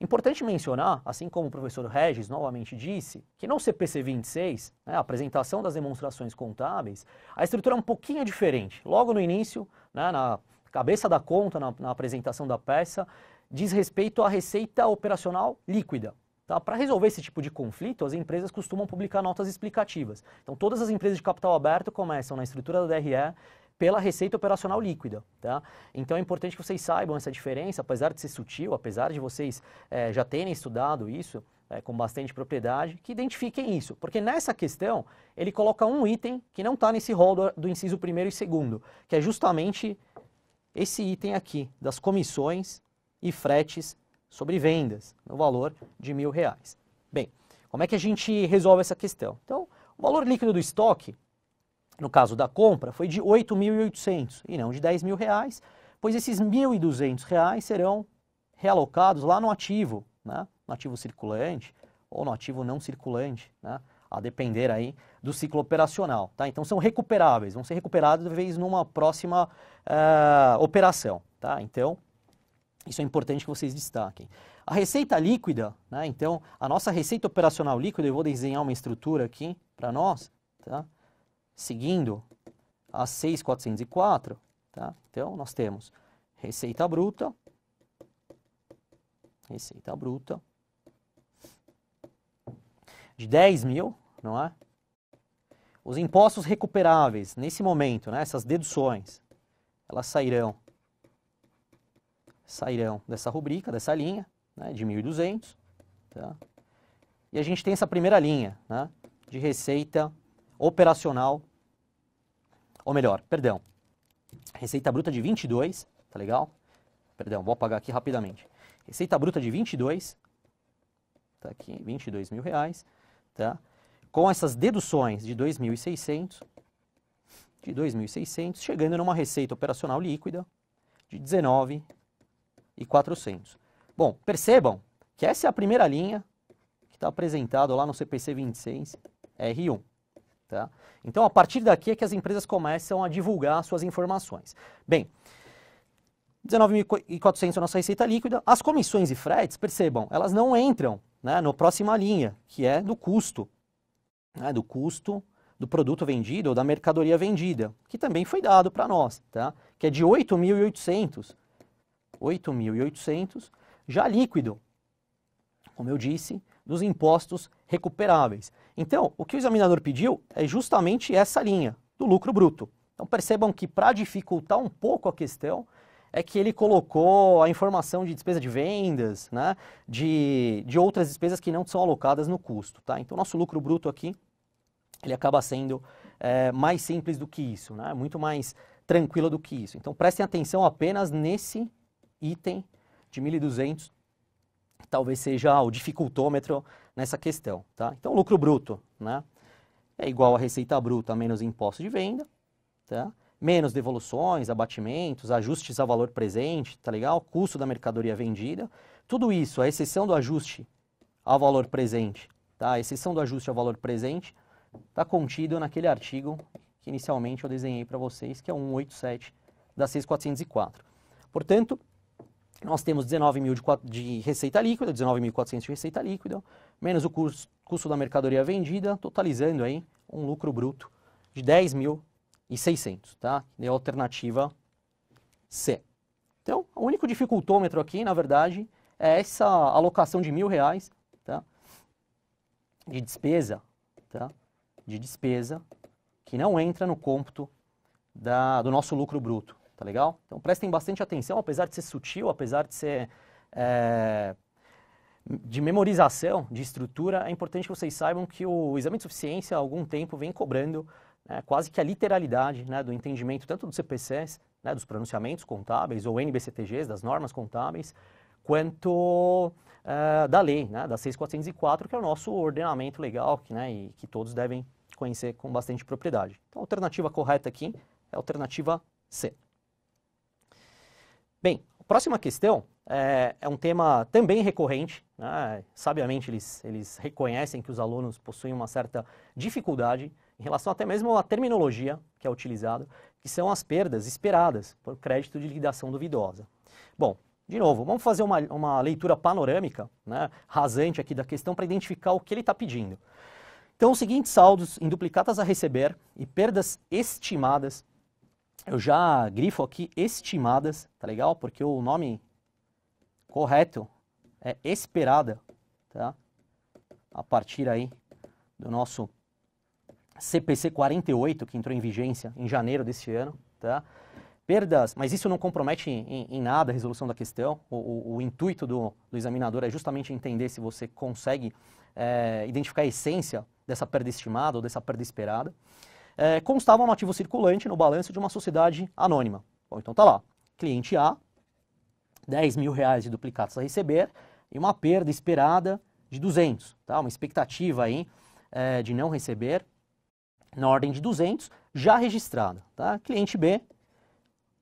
Importante mencionar, assim como o professor Regis novamente disse, que no CPC26, né, a apresentação das demonstrações contábeis, a estrutura é um pouquinho diferente. Logo no início, né, na cabeça da conta, na, na apresentação da peça, diz respeito à receita operacional líquida, Tá? Para resolver esse tipo de conflito, as empresas costumam publicar notas explicativas. Então, todas as empresas de capital aberto começam na estrutura da DRE pela receita operacional líquida. Tá? Então é importante que vocês saibam essa diferença, apesar de ser sutil, apesar de vocês é, já terem estudado isso é, com bastante propriedade, que identifiquem isso. Porque nessa questão, ele coloca um item que não está nesse rol do, do inciso primeiro e segundo, que é justamente esse item aqui, das comissões e fretes sobre vendas, no valor de mil reais. Bem, como é que a gente resolve essa questão? Então, o valor líquido do estoque no caso da compra, foi de 8.800 e não de 10 mil reais, pois esses 1.200 reais serão realocados lá no ativo, né? no ativo circulante ou no ativo não circulante, né? a depender aí do ciclo operacional. Tá? Então são recuperáveis, vão ser recuperados talvez numa próxima uh, operação. Tá? Então isso é importante que vocês destaquem. A receita líquida, né? então a nossa receita operacional líquida, eu vou desenhar uma estrutura aqui para nós, tá? seguindo a 6.404, tá? então nós temos receita bruta, receita bruta de 10 mil, não é? Os impostos recuperáveis, nesse momento, né, essas deduções, elas sairão sairão dessa rubrica, dessa linha, né, de 1.200. Tá? E a gente tem essa primeira linha né, de receita operacional, ou melhor, perdão, receita bruta de 22, tá legal? Perdão, vou apagar aqui rapidamente. Receita bruta de 22, tá aqui, 22 mil reais, tá? Com essas deduções de 2.600, de 2.600, chegando numa receita operacional líquida de 19.400. Bom, percebam que essa é a primeira linha que está apresentado lá no CPC 26 R1. Tá? Então, a partir daqui é que as empresas começam a divulgar suas informações. Bem, 19.400 é a nossa receita líquida. As comissões e fretes, percebam, elas não entram né, na próxima linha, que é do custo, né, do custo do produto vendido ou da mercadoria vendida, que também foi dado para nós, tá? que é de 8.800, 8.800 já líquido como eu disse, dos impostos recuperáveis. Então, o que o examinador pediu é justamente essa linha, do lucro bruto. Então, percebam que, para dificultar um pouco a questão, é que ele colocou a informação de despesa de vendas, né, de, de outras despesas que não são alocadas no custo. Tá? Então, nosso lucro bruto aqui, ele acaba sendo é, mais simples do que isso, né? muito mais tranquilo do que isso. Então, prestem atenção apenas nesse item de 1.200 talvez seja o dificultômetro nessa questão. Tá? Então, lucro bruto né, é igual a receita bruta menos imposto de venda, tá? menos devoluções, abatimentos, ajustes a valor presente, tá legal? Custo da mercadoria vendida. Tudo isso, a exceção do ajuste ao valor presente, tá? a exceção do ajuste ao valor presente, está contido naquele artigo que inicialmente eu desenhei para vocês, que é o 187 da 6404. Portanto, nós temos 19 mil de, de receita líquida, 19.400 de receita líquida, menos o custo, custo da mercadoria vendida, totalizando aí um lucro bruto de 10.600, tá? É a alternativa C. Então, o único dificultômetro aqui, na verdade, é essa alocação de mil reais, tá? De despesa, tá? De despesa que não entra no cômputo da, do nosso lucro bruto tá legal? Então prestem bastante atenção, apesar de ser sutil, apesar de ser é, de memorização, de estrutura, é importante que vocês saibam que o exame de suficiência há algum tempo vem cobrando né, quase que a literalidade né, do entendimento tanto dos CPCs, né, dos pronunciamentos contábeis ou NBCTGs, das normas contábeis, quanto uh, da lei, né, da 6404, que é o nosso ordenamento legal que, né, e que todos devem conhecer com bastante propriedade. Então, a alternativa correta aqui é a alternativa C. Bem, a próxima questão é, é um tema também recorrente. Né? Sabiamente, eles, eles reconhecem que os alunos possuem uma certa dificuldade em relação até mesmo à terminologia que é utilizada, que são as perdas esperadas por crédito de liquidação duvidosa. Bom, de novo, vamos fazer uma, uma leitura panorâmica, né, rasante aqui da questão, para identificar o que ele está pedindo. Então, os seguintes saldos em duplicatas a receber e perdas estimadas eu já grifo aqui estimadas, tá legal? Porque o nome correto é esperada, tá? A partir aí do nosso CPC 48, que entrou em vigência em janeiro deste ano, tá? Perdas, mas isso não compromete em, em nada a resolução da questão. O, o, o intuito do, do, examinador é justamente entender se você consegue é, identificar a essência dessa perda estimada ou dessa perda esperada é, constavam um ativo circulante no balanço de uma sociedade anônima. Bom, então tá lá, cliente A, 10 mil reais de duplicatas a receber e uma perda esperada de 200, tá? Uma expectativa aí é, de não receber na ordem de 200 já registrada, tá? Cliente B,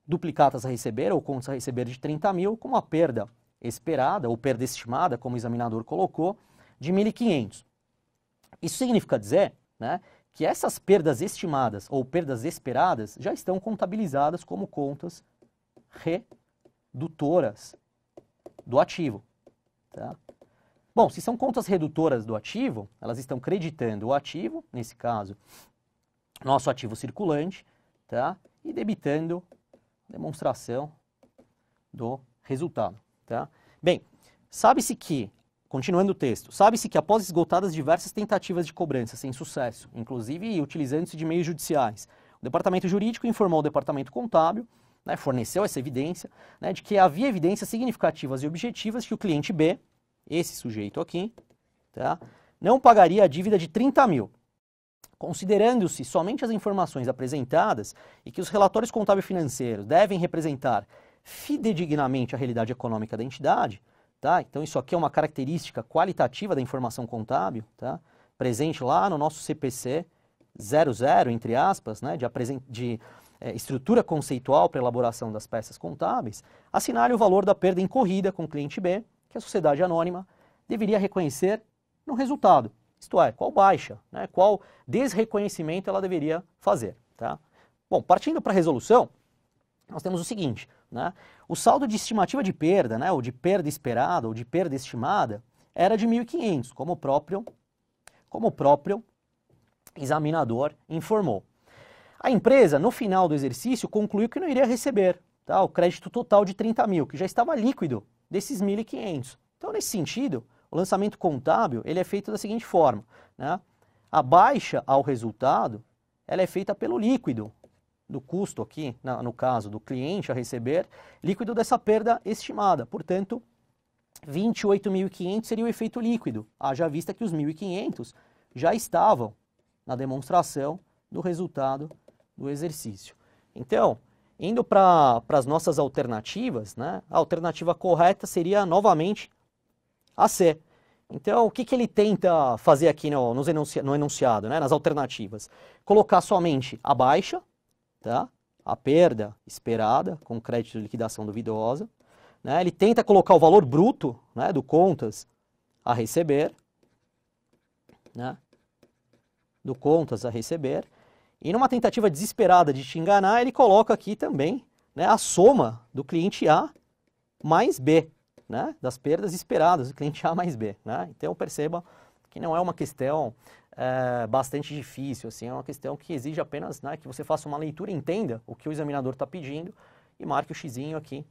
duplicatas a receber ou contas a receber de 30 mil com uma perda esperada ou perda estimada, como o examinador colocou, de 1.500. Isso significa dizer né, que essas perdas estimadas ou perdas esperadas já estão contabilizadas como contas redutoras do ativo. Tá? Bom, se são contas redutoras do ativo, elas estão creditando o ativo, nesse caso, nosso ativo circulante, tá? e debitando a demonstração do resultado. Tá? Bem, sabe-se que Continuando o texto, sabe-se que após esgotadas diversas tentativas de cobrança sem sucesso, inclusive utilizando-se de meios judiciais, o departamento jurídico informou o departamento contábil, né, forneceu essa evidência, né, de que havia evidências significativas e objetivas que o cliente B, esse sujeito aqui, tá, não pagaria a dívida de 30 mil, considerando-se somente as informações apresentadas e que os relatórios contábil financeiros devem representar fidedignamente a realidade econômica da entidade, Tá? Então, isso aqui é uma característica qualitativa da informação contábil, tá? presente lá no nosso CPC 00, entre aspas, né? de, de é, estrutura conceitual para elaboração das peças contábeis, assinale o valor da perda incorrida com o cliente B, que a sociedade anônima deveria reconhecer no resultado, isto é, qual baixa, né? qual desreconhecimento ela deveria fazer. Tá? Bom, partindo para a resolução, nós temos o seguinte, né? O saldo de estimativa de perda, né, ou de perda esperada, ou de perda estimada, era de 1.500, como o próprio, como o próprio examinador informou. A empresa, no final do exercício, concluiu que não iria receber tá, o crédito total de 30 mil, que já estava líquido desses 1.500. Então, nesse sentido, o lançamento contábil ele é feito da seguinte forma. Né? A baixa ao resultado ela é feita pelo líquido, do custo aqui, na, no caso do cliente a receber, líquido dessa perda estimada. Portanto, 28.500 seria o efeito líquido, haja vista que os 1.500 já estavam na demonstração do resultado do exercício. Então, indo para as nossas alternativas, né, a alternativa correta seria novamente a C. Então, o que, que ele tenta fazer aqui no, no enunciado, né, nas alternativas? Colocar somente a baixa, tá? a perda esperada com crédito de liquidação duvidosa. Né? Ele tenta colocar o valor bruto né, do contas a receber, né? do contas a receber, e numa tentativa desesperada de te enganar, ele coloca aqui também né, a soma do cliente A mais B, né, das perdas esperadas do cliente A mais B. Né? Então perceba que não é uma questão é, bastante difícil, assim, é uma questão que exige apenas né, que você faça uma leitura, entenda o que o examinador está pedindo e marque o xizinho aqui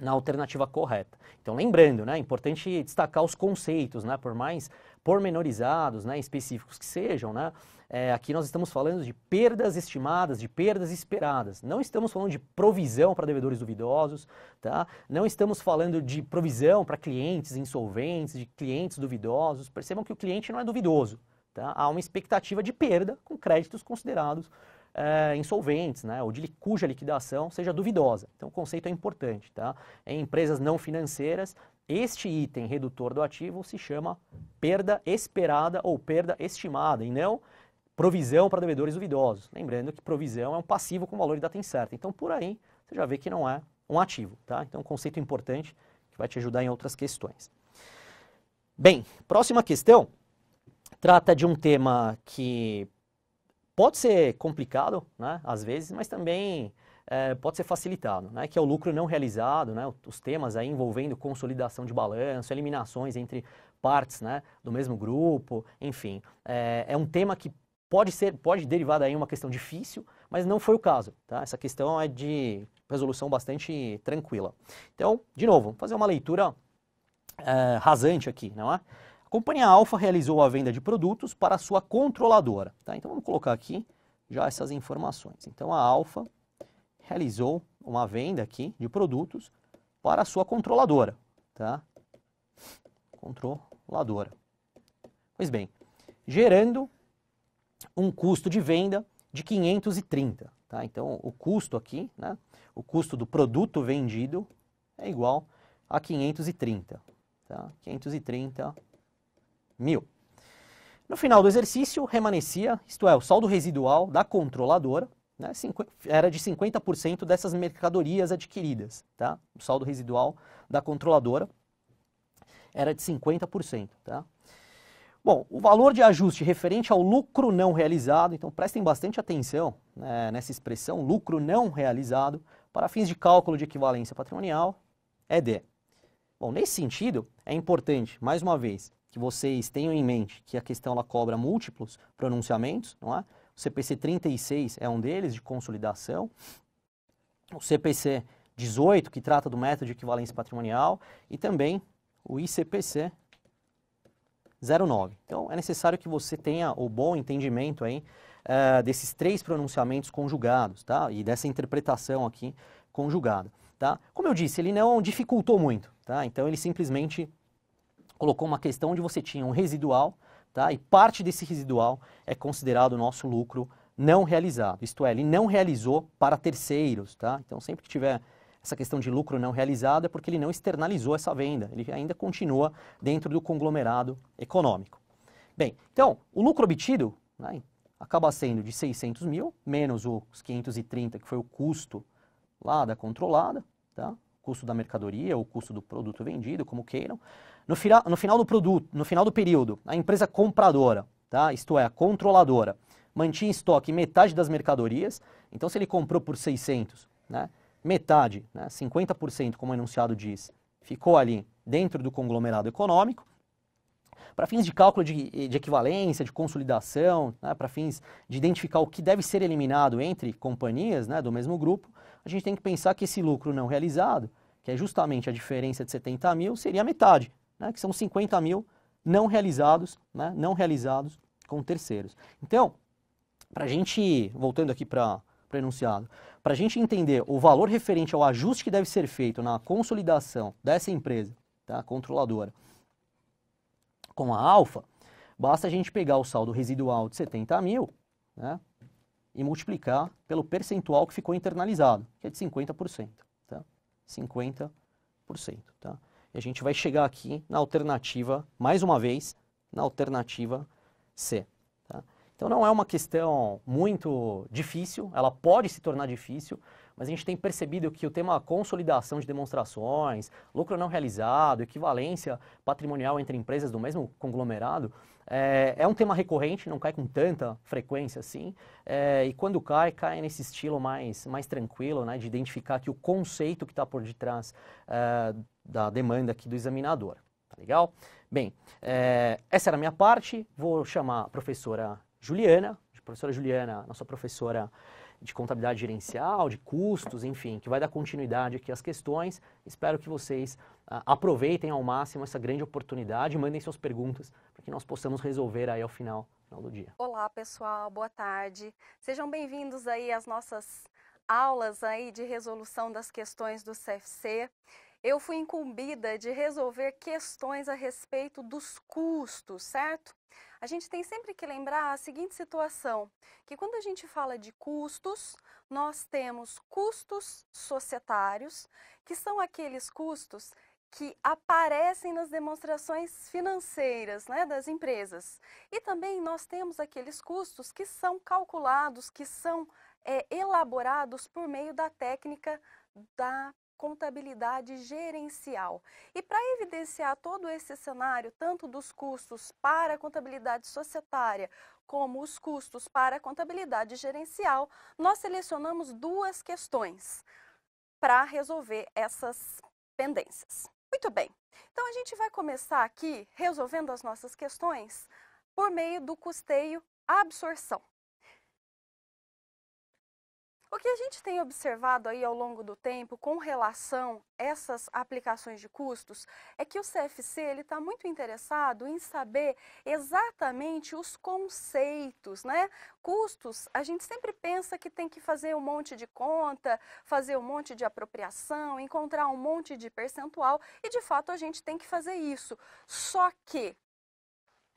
na alternativa correta. Então, lembrando, né, é importante destacar os conceitos, né, por mais pormenorizados, né, específicos que sejam, né, é, aqui nós estamos falando de perdas estimadas, de perdas esperadas. Não estamos falando de provisão para devedores duvidosos, tá? Não estamos falando de provisão para clientes insolventes, de clientes duvidosos. Percebam que o cliente não é duvidoso, Tá? Há uma expectativa de perda com créditos considerados é, insolventes, né, ou de, cuja liquidação seja duvidosa. Então, o conceito é importante. Tá? Em empresas não financeiras, este item redutor do ativo se chama perda esperada ou perda estimada, e não provisão para devedores duvidosos. Lembrando que provisão é um passivo com valor de data incerta. Então, por aí, você já vê que não é um ativo. Tá? Então, um conceito importante que vai te ajudar em outras questões. Bem, próxima questão Trata de um tema que pode ser complicado, né, às vezes, mas também é, pode ser facilitado, né, que é o lucro não realizado, né, os temas aí envolvendo consolidação de balanço, eliminações entre partes né, do mesmo grupo, enfim. É, é um tema que pode ser, pode derivar daí uma questão difícil, mas não foi o caso. Tá? Essa questão é de resolução bastante tranquila. Então, de novo, vamos fazer uma leitura é, rasante aqui, não é? A companhia Alfa realizou a venda de produtos para a sua controladora. Tá? Então vamos colocar aqui já essas informações. Então a Alfa realizou uma venda aqui de produtos para a sua controladora. Tá? Controladora. Pois bem, gerando um custo de venda de 530. Tá? Então o custo aqui, né? o custo do produto vendido é igual a 530. Tá? 530 mil. No final do exercício, remanescia, isto é, o saldo residual da controladora, né, era de 50% dessas mercadorias adquiridas. Tá? O saldo residual da controladora era de 50%. Tá? Bom, o valor de ajuste referente ao lucro não realizado, então prestem bastante atenção né, nessa expressão, lucro não realizado, para fins de cálculo de equivalência patrimonial, é D. Bom, nesse sentido, é importante, mais uma vez, que vocês tenham em mente que a questão ela cobra múltiplos pronunciamentos, não é? O CPC 36 é um deles, de consolidação. O CPC 18, que trata do método de equivalência patrimonial. E também o ICPC 09. Então, é necessário que você tenha o bom entendimento aí uh, desses três pronunciamentos conjugados, tá? E dessa interpretação aqui conjugada, tá? Como eu disse, ele não dificultou muito, tá? Então, ele simplesmente colocou uma questão onde você tinha um residual, tá? E parte desse residual é considerado nosso lucro não realizado. Isto é, ele não realizou para terceiros, tá? Então sempre que tiver essa questão de lucro não realizado é porque ele não externalizou essa venda, ele ainda continua dentro do conglomerado econômico. Bem, então, o lucro obtido né, acaba sendo de 600 mil, menos os 530 que foi o custo lá da controlada, tá? custo da mercadoria, ou custo do produto vendido, como queiram, no, no final do produto, no final do período, a empresa compradora, tá? isto é, a controladora, mantinha em estoque metade das mercadorias, então se ele comprou por 600, né, metade, né, 50%, como o enunciado diz, ficou ali dentro do conglomerado econômico, para fins de cálculo de, de equivalência, de consolidação, né, para fins de identificar o que deve ser eliminado entre companhias né, do mesmo grupo, a gente tem que pensar que esse lucro não realizado, que é justamente a diferença de 70 mil, seria metade, né, que são 50 mil não realizados, né, não realizados com terceiros. Então, para a gente, voltando aqui para o enunciado, para a gente entender o valor referente ao ajuste que deve ser feito na consolidação dessa empresa tá, controladora com a alfa, basta a gente pegar o saldo residual de 70 mil né, e multiplicar pelo percentual que ficou internalizado, que é de 50%. Tá? 50%. Tá? a gente vai chegar aqui na alternativa, mais uma vez, na alternativa C. Tá? Então não é uma questão muito difícil, ela pode se tornar difícil, mas a gente tem percebido que o tema consolidação de demonstrações, lucro não realizado, equivalência patrimonial entre empresas do mesmo conglomerado, é, é um tema recorrente, não cai com tanta frequência assim, é, e quando cai, cai nesse estilo mais, mais tranquilo, né, de identificar que o conceito que está por detrás é, da demanda aqui do examinador. Tá legal? Bem, é, essa era a minha parte. Vou chamar a professora Juliana, a professora Juliana, nossa professora de contabilidade gerencial, de custos, enfim, que vai dar continuidade aqui às questões. Espero que vocês ah, aproveitem ao máximo essa grande oportunidade, mandem suas perguntas para que nós possamos resolver aí ao final, final do dia. Olá, pessoal, boa tarde. Sejam bem-vindos aí às nossas aulas aí de resolução das questões do CFC eu fui incumbida de resolver questões a respeito dos custos, certo? A gente tem sempre que lembrar a seguinte situação, que quando a gente fala de custos, nós temos custos societários, que são aqueles custos que aparecem nas demonstrações financeiras né, das empresas. E também nós temos aqueles custos que são calculados, que são é, elaborados por meio da técnica da contabilidade gerencial. E para evidenciar todo esse cenário, tanto dos custos para a contabilidade societária, como os custos para a contabilidade gerencial, nós selecionamos duas questões para resolver essas pendências. Muito bem, então a gente vai começar aqui resolvendo as nossas questões por meio do custeio absorção. O que a gente tem observado aí ao longo do tempo com relação a essas aplicações de custos é que o CFC ele está muito interessado em saber exatamente os conceitos, né? Custos, a gente sempre pensa que tem que fazer um monte de conta, fazer um monte de apropriação, encontrar um monte de percentual e de fato a gente tem que fazer isso. Só que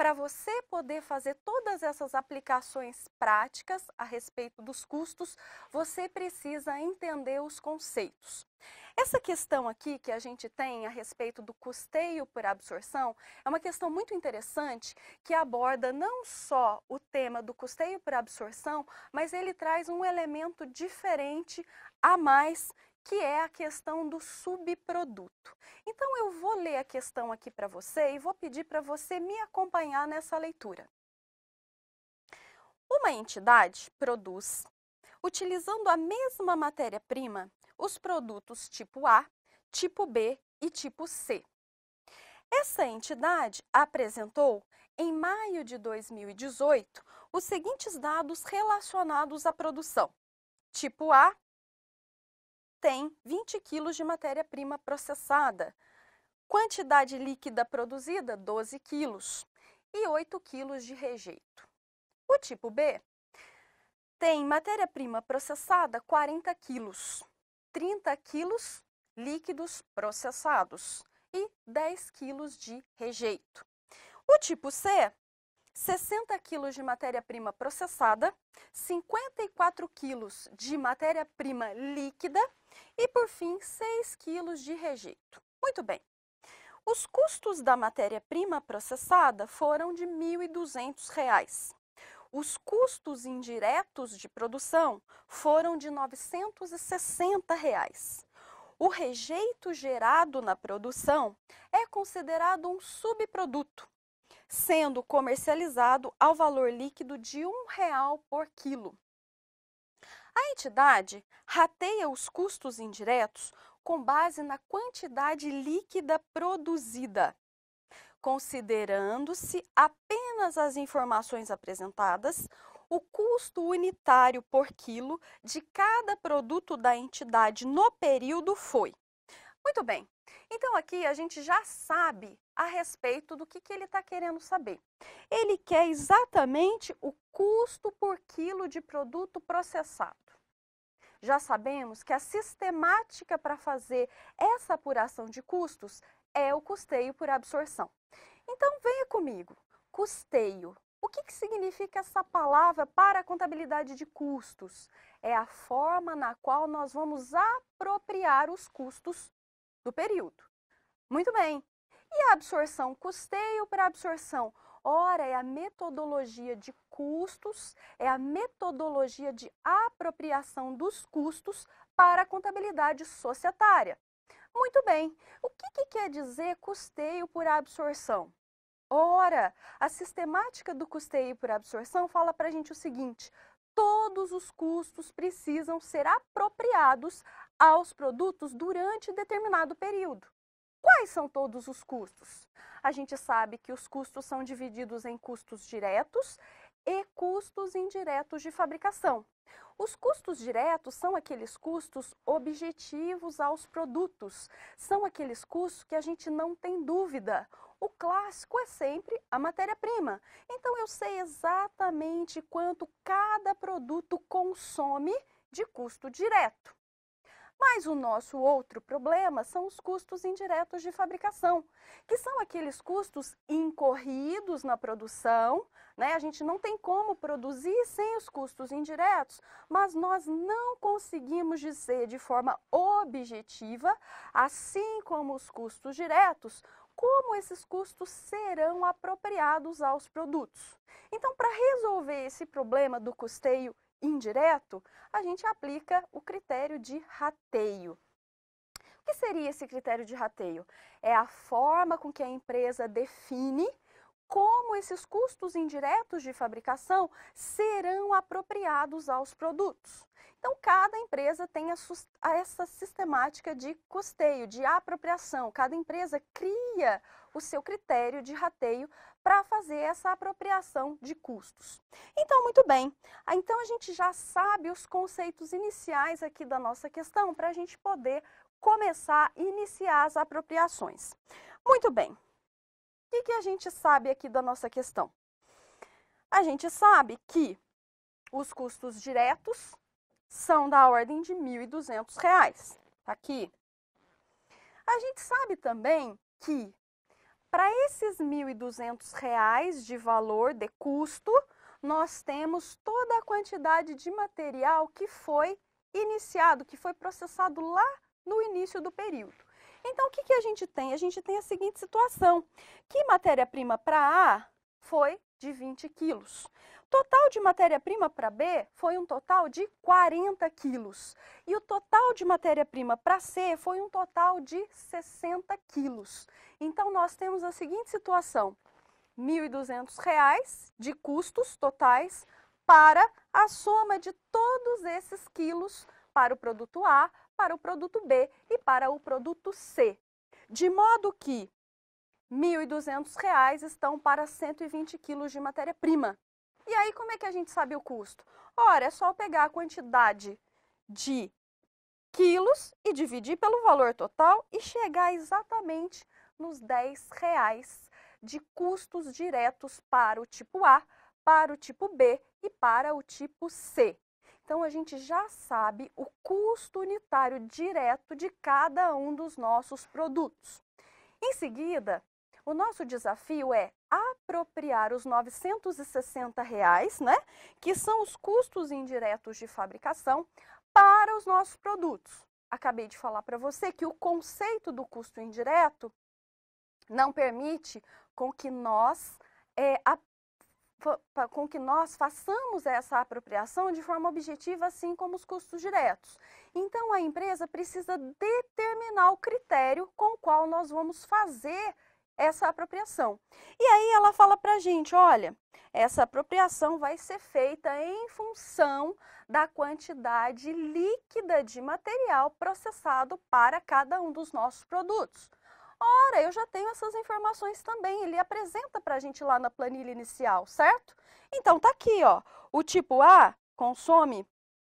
para você poder fazer todas essas aplicações práticas a respeito dos custos, você precisa entender os conceitos. Essa questão aqui que a gente tem a respeito do custeio por absorção é uma questão muito interessante que aborda não só o tema do custeio por absorção, mas ele traz um elemento diferente a mais que é a questão do subproduto. Então, eu vou ler a questão aqui para você e vou pedir para você me acompanhar nessa leitura. Uma entidade produz, utilizando a mesma matéria-prima, os produtos tipo A, tipo B e tipo C. Essa entidade apresentou, em maio de 2018, os seguintes dados relacionados à produção: tipo A, tem 20 quilos de matéria-prima processada. Quantidade líquida produzida, 12 quilos. E 8 quilos de rejeito. O tipo B tem matéria-prima processada, 40 quilos. 30 quilos líquidos processados e 10 quilos de rejeito. O tipo C 60 quilos de matéria-prima processada, 54 quilos de matéria-prima líquida e, por fim, 6 quilos de rejeito. Muito bem. Os custos da matéria-prima processada foram de R$ 1.200. Os custos indiretos de produção foram de R$ 960. Reais. O rejeito gerado na produção é considerado um subproduto sendo comercializado ao valor líquido de R$ 1,00 por quilo. A entidade rateia os custos indiretos com base na quantidade líquida produzida, considerando-se apenas as informações apresentadas, o custo unitário por quilo de cada produto da entidade no período foi. Muito bem, então aqui a gente já sabe a respeito do que, que ele está querendo saber. Ele quer exatamente o custo por quilo de produto processado. Já sabemos que a sistemática para fazer essa apuração de custos é o custeio por absorção. Então venha comigo, custeio. O que, que significa essa palavra para a contabilidade de custos? É a forma na qual nós vamos apropriar os custos do período. Muito bem. E a absorção custeio para absorção? Ora, é a metodologia de custos, é a metodologia de apropriação dos custos para a contabilidade societária. Muito bem, o que, que quer dizer custeio por absorção? Ora, a sistemática do custeio por absorção fala para a gente o seguinte: todos os custos precisam ser apropriados aos produtos durante determinado período. Quais são todos os custos? A gente sabe que os custos são divididos em custos diretos e custos indiretos de fabricação. Os custos diretos são aqueles custos objetivos aos produtos, são aqueles custos que a gente não tem dúvida. O clássico é sempre a matéria-prima. Então eu sei exatamente quanto cada produto consome de custo direto. Mas o nosso outro problema são os custos indiretos de fabricação, que são aqueles custos incorridos na produção, né? A gente não tem como produzir sem os custos indiretos, mas nós não conseguimos dizer de forma objetiva, assim como os custos diretos, como esses custos serão apropriados aos produtos. Então, para resolver esse problema do custeio indireto, a gente aplica o critério de rateio. O que seria esse critério de rateio? É a forma com que a empresa define como esses custos indiretos de fabricação serão apropriados aos produtos. Então, cada empresa tem essa sistemática de custeio, de apropriação. Cada empresa cria o seu critério de rateio para fazer essa apropriação de custos. Então, muito bem. Então, a gente já sabe os conceitos iniciais aqui da nossa questão para a gente poder começar e iniciar as apropriações. Muito bem. O que, que a gente sabe aqui da nossa questão? A gente sabe que os custos diretos são da ordem de R$ 1.200. Tá aqui. A gente sabe também que para esses R$ 1.200 de valor de custo, nós temos toda a quantidade de material que foi iniciado, que foi processado lá no início do período. Então, o que, que a gente tem? A gente tem a seguinte situação, que matéria-prima para A foi de 20 quilos. Total de matéria-prima para B foi um total de 40 quilos. E o total de matéria-prima para C foi um total de 60 quilos. Então, nós temos a seguinte situação: R$ 1.200 de custos totais para a soma de todos esses quilos para o produto A, para o produto B e para o produto C. De modo que R$ 1.200 estão para 120 quilos de matéria-prima. E aí, como é que a gente sabe o custo? Ora, é só pegar a quantidade de quilos e dividir pelo valor total e chegar exatamente nos R$ reais de custos diretos para o tipo A, para o tipo B e para o tipo C. Então a gente já sabe o custo unitário direto de cada um dos nossos produtos. Em seguida, o nosso desafio é apropriar os 960 reais, né, que são os custos indiretos de fabricação, para os nossos produtos. Acabei de falar para você que o conceito do custo indireto não permite com que nós é, a, com que nós façamos essa apropriação de forma objetiva, assim como os custos diretos. Então, a empresa precisa determinar o critério com o qual nós vamos fazer essa apropriação. E aí ela fala para a gente, olha, essa apropriação vai ser feita em função da quantidade líquida de material processado para cada um dos nossos produtos. Ora, eu já tenho essas informações também, ele apresenta para a gente lá na planilha inicial, certo? Então tá aqui, ó, o tipo A consome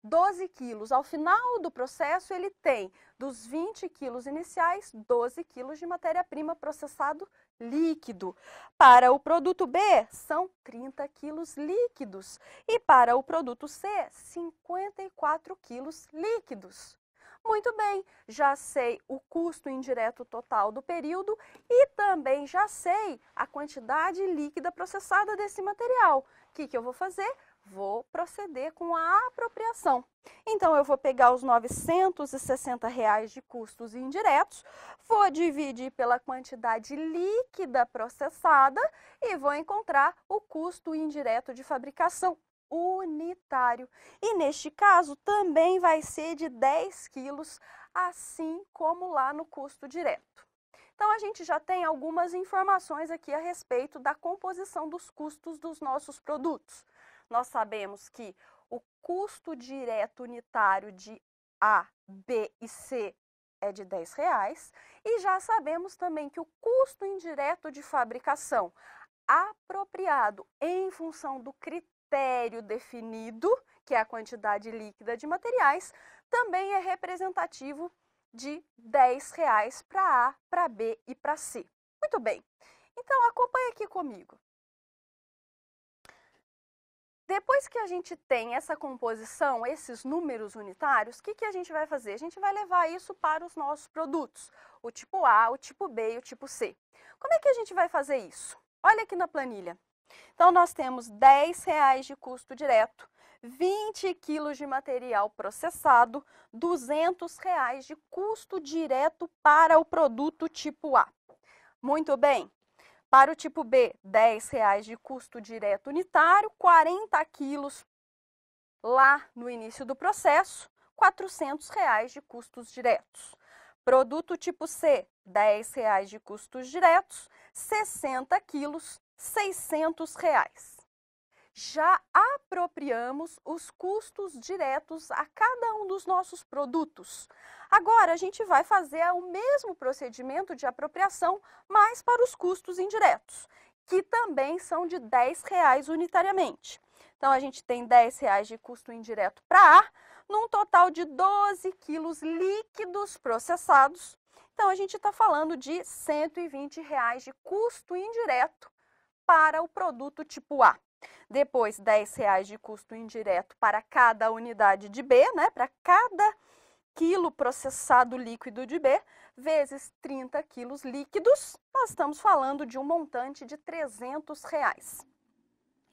12 quilos. Ao final do processo, ele tem dos 20 quilos iniciais, 12 quilos de matéria-prima processado líquido. Para o produto B, são 30 quilos líquidos. E para o produto C, 54 quilos líquidos. Muito bem, já sei o custo indireto total do período e também já sei a quantidade líquida processada desse material. O que, que eu vou fazer? vou proceder com a apropriação. Então, eu vou pegar os 960 reais de custos indiretos, vou dividir pela quantidade líquida processada e vou encontrar o custo indireto de fabricação unitário. E neste caso, também vai ser de 10 quilos, assim como lá no custo direto. Então, a gente já tem algumas informações aqui a respeito da composição dos custos dos nossos produtos nós sabemos que o custo direto unitário de A, B e C é de 10 reais e já sabemos também que o custo indireto de fabricação apropriado em função do critério definido, que é a quantidade líquida de materiais, também é representativo de 10 reais para A, para B e para C. Muito bem, então acompanhe aqui comigo. Depois que a gente tem essa composição, esses números unitários, o que, que a gente vai fazer? A gente vai levar isso para os nossos produtos, o tipo A, o tipo B e o tipo C. Como é que a gente vai fazer isso? Olha aqui na planilha. Então, nós temos R$ reais de custo direto, 20 quilos de material processado, R$ reais de custo direto para o produto tipo A. Muito bem, para o tipo B, R$ reais de custo direto unitário, 40 quilos lá no início do processo, R$ reais de custos diretos. Produto tipo C, R$ reais de custos diretos, 60 quilos, R$ reais já apropriamos os custos diretos a cada um dos nossos produtos. Agora a gente vai fazer o mesmo procedimento de apropriação, mas para os custos indiretos, que também são de R$ unitariamente. Então a gente tem R$ de custo indireto para ar, num total de 12 quilos líquidos processados. Então a gente está falando de R$ reais de custo indireto para o produto tipo A. Depois, R$ reais de custo indireto para cada unidade de B, né? Para cada quilo processado líquido de B, vezes 30 quilos líquidos, nós estamos falando de um montante de 300 reais.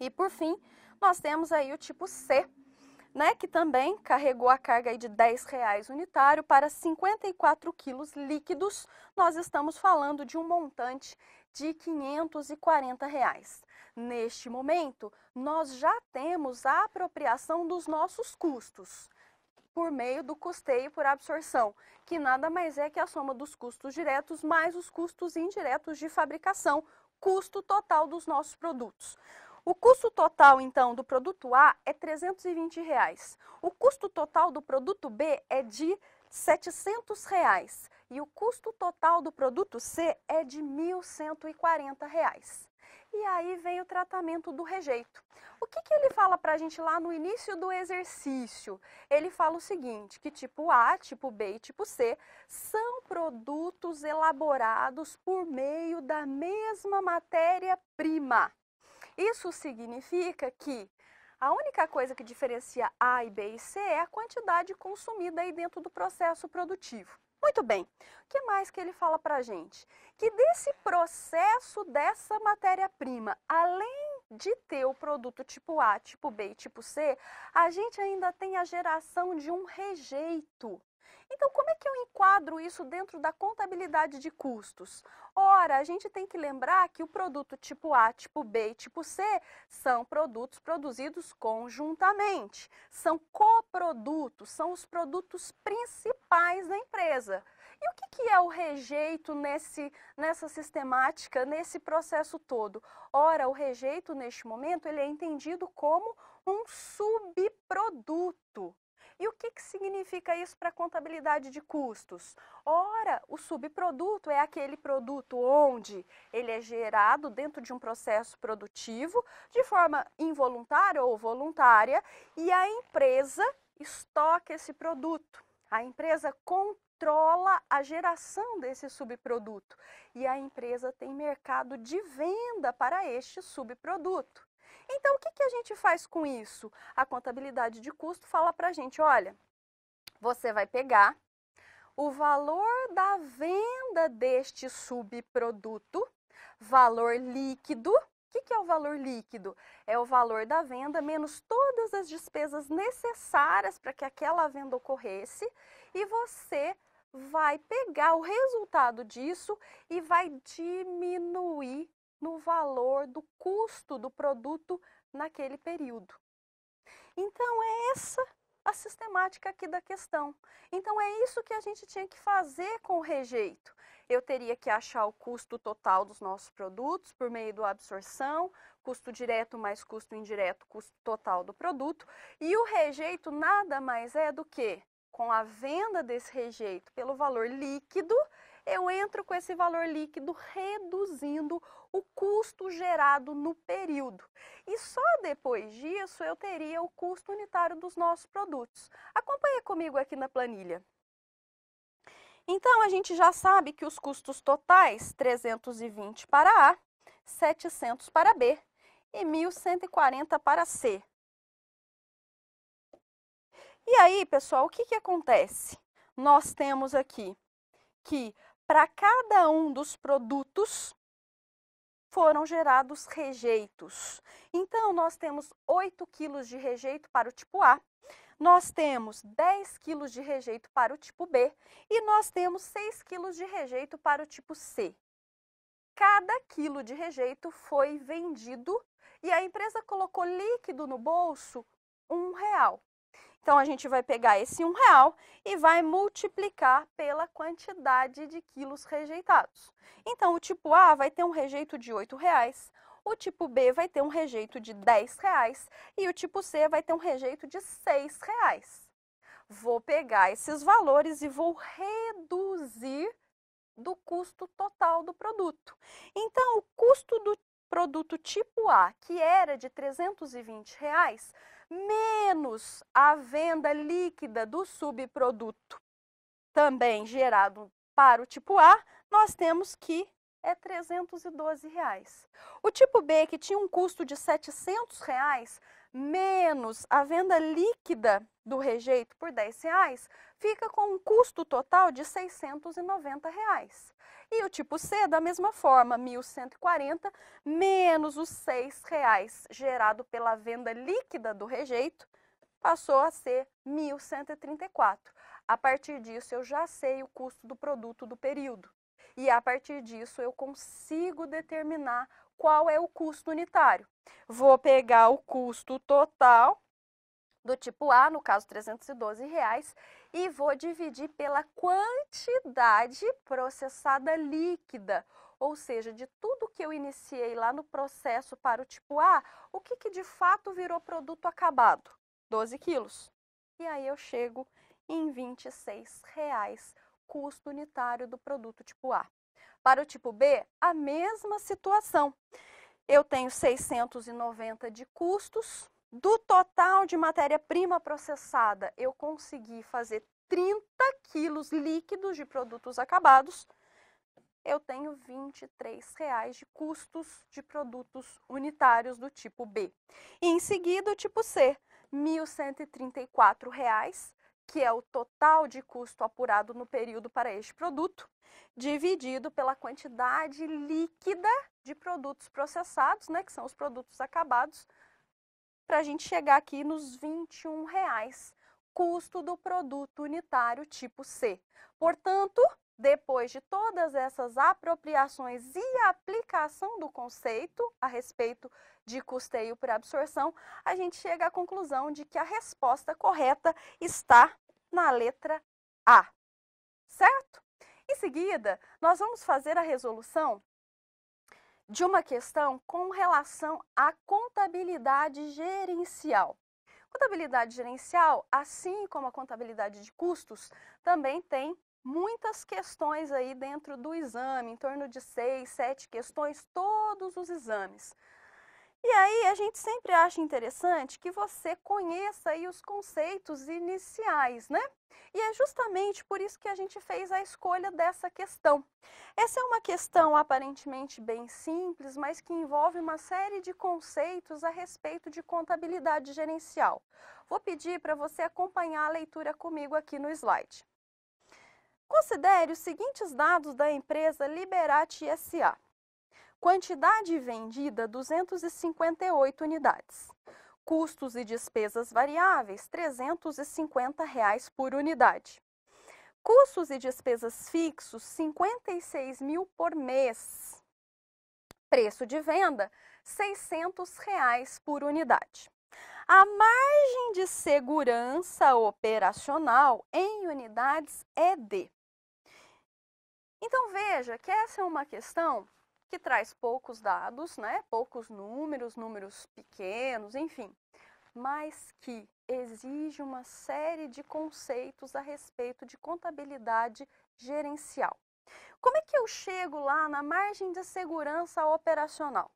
E por fim, nós temos aí o tipo C, né, que também carregou a carga aí de 10 reais unitário para 54 quilos líquidos, nós estamos falando de um montante de 540 reais. Neste momento, nós já temos a apropriação dos nossos custos por meio do custeio por absorção, que nada mais é que a soma dos custos diretos mais os custos indiretos de fabricação, custo total dos nossos produtos. O custo total, então, do produto A é R$ 320. Reais. O custo total do produto B é de R$ 700. Reais. E o custo total do produto C é de R$ 1.140. Reais. E aí vem o tratamento do rejeito. O que, que ele fala para a gente lá no início do exercício? Ele fala o seguinte, que tipo A, tipo B e tipo C são produtos elaborados por meio da mesma matéria-prima. Isso significa que a única coisa que diferencia A e B e C é a quantidade consumida aí dentro do processo produtivo. Muito bem, o que mais que ele fala para a gente? Que desse processo dessa matéria-prima, além de ter o produto tipo A, tipo B e tipo C, a gente ainda tem a geração de um rejeito. Então, como é que eu enquadro isso dentro da contabilidade de custos? Ora, a gente tem que lembrar que o produto tipo A, tipo B e tipo C são produtos produzidos conjuntamente, são coprodutos, são os produtos principais da empresa. E o que, que é o rejeito nesse, nessa sistemática, nesse processo todo? Ora, o rejeito neste momento ele é entendido como um subproduto e o que, que significa isso para a contabilidade de custos? Ora, o subproduto é aquele produto onde ele é gerado dentro de um processo produtivo de forma involuntária ou voluntária e a empresa estoca esse produto. A empresa controla a geração desse subproduto e a empresa tem mercado de venda para este subproduto. Então, o que, que a gente faz com isso? A contabilidade de custo fala para a gente: olha, você vai pegar o valor da venda deste subproduto, valor líquido. O que, que é o valor líquido? É o valor da venda menos todas as despesas necessárias para que aquela venda ocorresse e você vai pegar o resultado disso e vai diminuir no valor do custo do produto naquele período. Então, é essa a sistemática aqui da questão. Então, é isso que a gente tinha que fazer com o rejeito. Eu teria que achar o custo total dos nossos produtos por meio da absorção, custo direto mais custo indireto, custo total do produto. E o rejeito nada mais é do que, com a venda desse rejeito pelo valor líquido, eu entro com esse valor líquido reduzindo o custo gerado no período. E só depois disso eu teria o custo unitário dos nossos produtos. acompanhe comigo aqui na planilha. Então, a gente já sabe que os custos totais, 320 para A, 700 para B e 1.140 para C. E aí, pessoal, o que, que acontece? Nós temos aqui que para cada um dos produtos foram gerados rejeitos. Então, nós temos 8 quilos de rejeito para o tipo A, nós temos 10 quilos de rejeito para o tipo B e nós temos 6 quilos de rejeito para o tipo C. Cada quilo de rejeito foi vendido e a empresa colocou líquido no bolso um real. Então, a gente vai pegar esse um real e vai multiplicar pela quantidade de quilos rejeitados. Então, o tipo A vai ter um rejeito de R$ reais, o tipo B vai ter um rejeito de R$ reais e o tipo C vai ter um rejeito de R$ reais. Vou pegar esses valores e vou reduzir do custo total do produto. Então, o custo do produto tipo A, que era de R$ reais, menos a venda líquida do subproduto também gerado para o tipo A, nós temos que é R$ 312. Reais. O tipo B, que tinha um custo de R$ 700, reais, menos a venda líquida do rejeito por 10 reais, fica com um custo total de 690 reais. E o tipo C, da mesma forma, 1.140 menos os 6 reais gerado pela venda líquida do rejeito, passou a ser 1.134. A partir disso, eu já sei o custo do produto do período. E a partir disso, eu consigo determinar qual é o custo unitário. Vou pegar o custo total do tipo A, no caso 312 reais, e vou dividir pela quantidade processada líquida, ou seja, de tudo que eu iniciei lá no processo para o tipo A, o que, que de fato virou produto acabado? 12 quilos. E aí eu chego em 26 reais custo unitário do produto tipo A. Para o tipo B, a mesma situação. Eu tenho 690 de custos. Do total de matéria-prima processada, eu consegui fazer 30 quilos líquidos de produtos acabados, eu tenho R$ 23,00 de custos de produtos unitários do tipo B. E em seguida, o tipo C, R$ 1.134,00 que é o total de custo apurado no período para este produto, dividido pela quantidade líquida de produtos processados, né, que são os produtos acabados, para a gente chegar aqui nos R$ 21, custo do produto unitário tipo C. Portanto, depois de todas essas apropriações e aplicação do conceito a respeito de custeio por absorção, a gente chega à conclusão de que a resposta correta está na letra A, certo? Em seguida, nós vamos fazer a resolução de uma questão com relação à contabilidade gerencial. Contabilidade gerencial, assim como a contabilidade de custos, também tem muitas questões aí dentro do exame, em torno de seis, sete questões, todos os exames. E aí a gente sempre acha interessante que você conheça aí os conceitos iniciais, né? E é justamente por isso que a gente fez a escolha dessa questão. Essa é uma questão aparentemente bem simples, mas que envolve uma série de conceitos a respeito de contabilidade gerencial. Vou pedir para você acompanhar a leitura comigo aqui no slide. Considere os seguintes dados da empresa Liberati SA. Quantidade vendida 258 unidades. Custos e despesas variáveis R$ 350 reais por unidade. Custos e despesas fixos 56 mil por mês. Preço de venda 600 reais por unidade. A margem de segurança operacional em unidades é de então veja que essa é uma questão que traz poucos dados, né? poucos números, números pequenos, enfim, mas que exige uma série de conceitos a respeito de contabilidade gerencial. Como é que eu chego lá na margem de segurança operacional?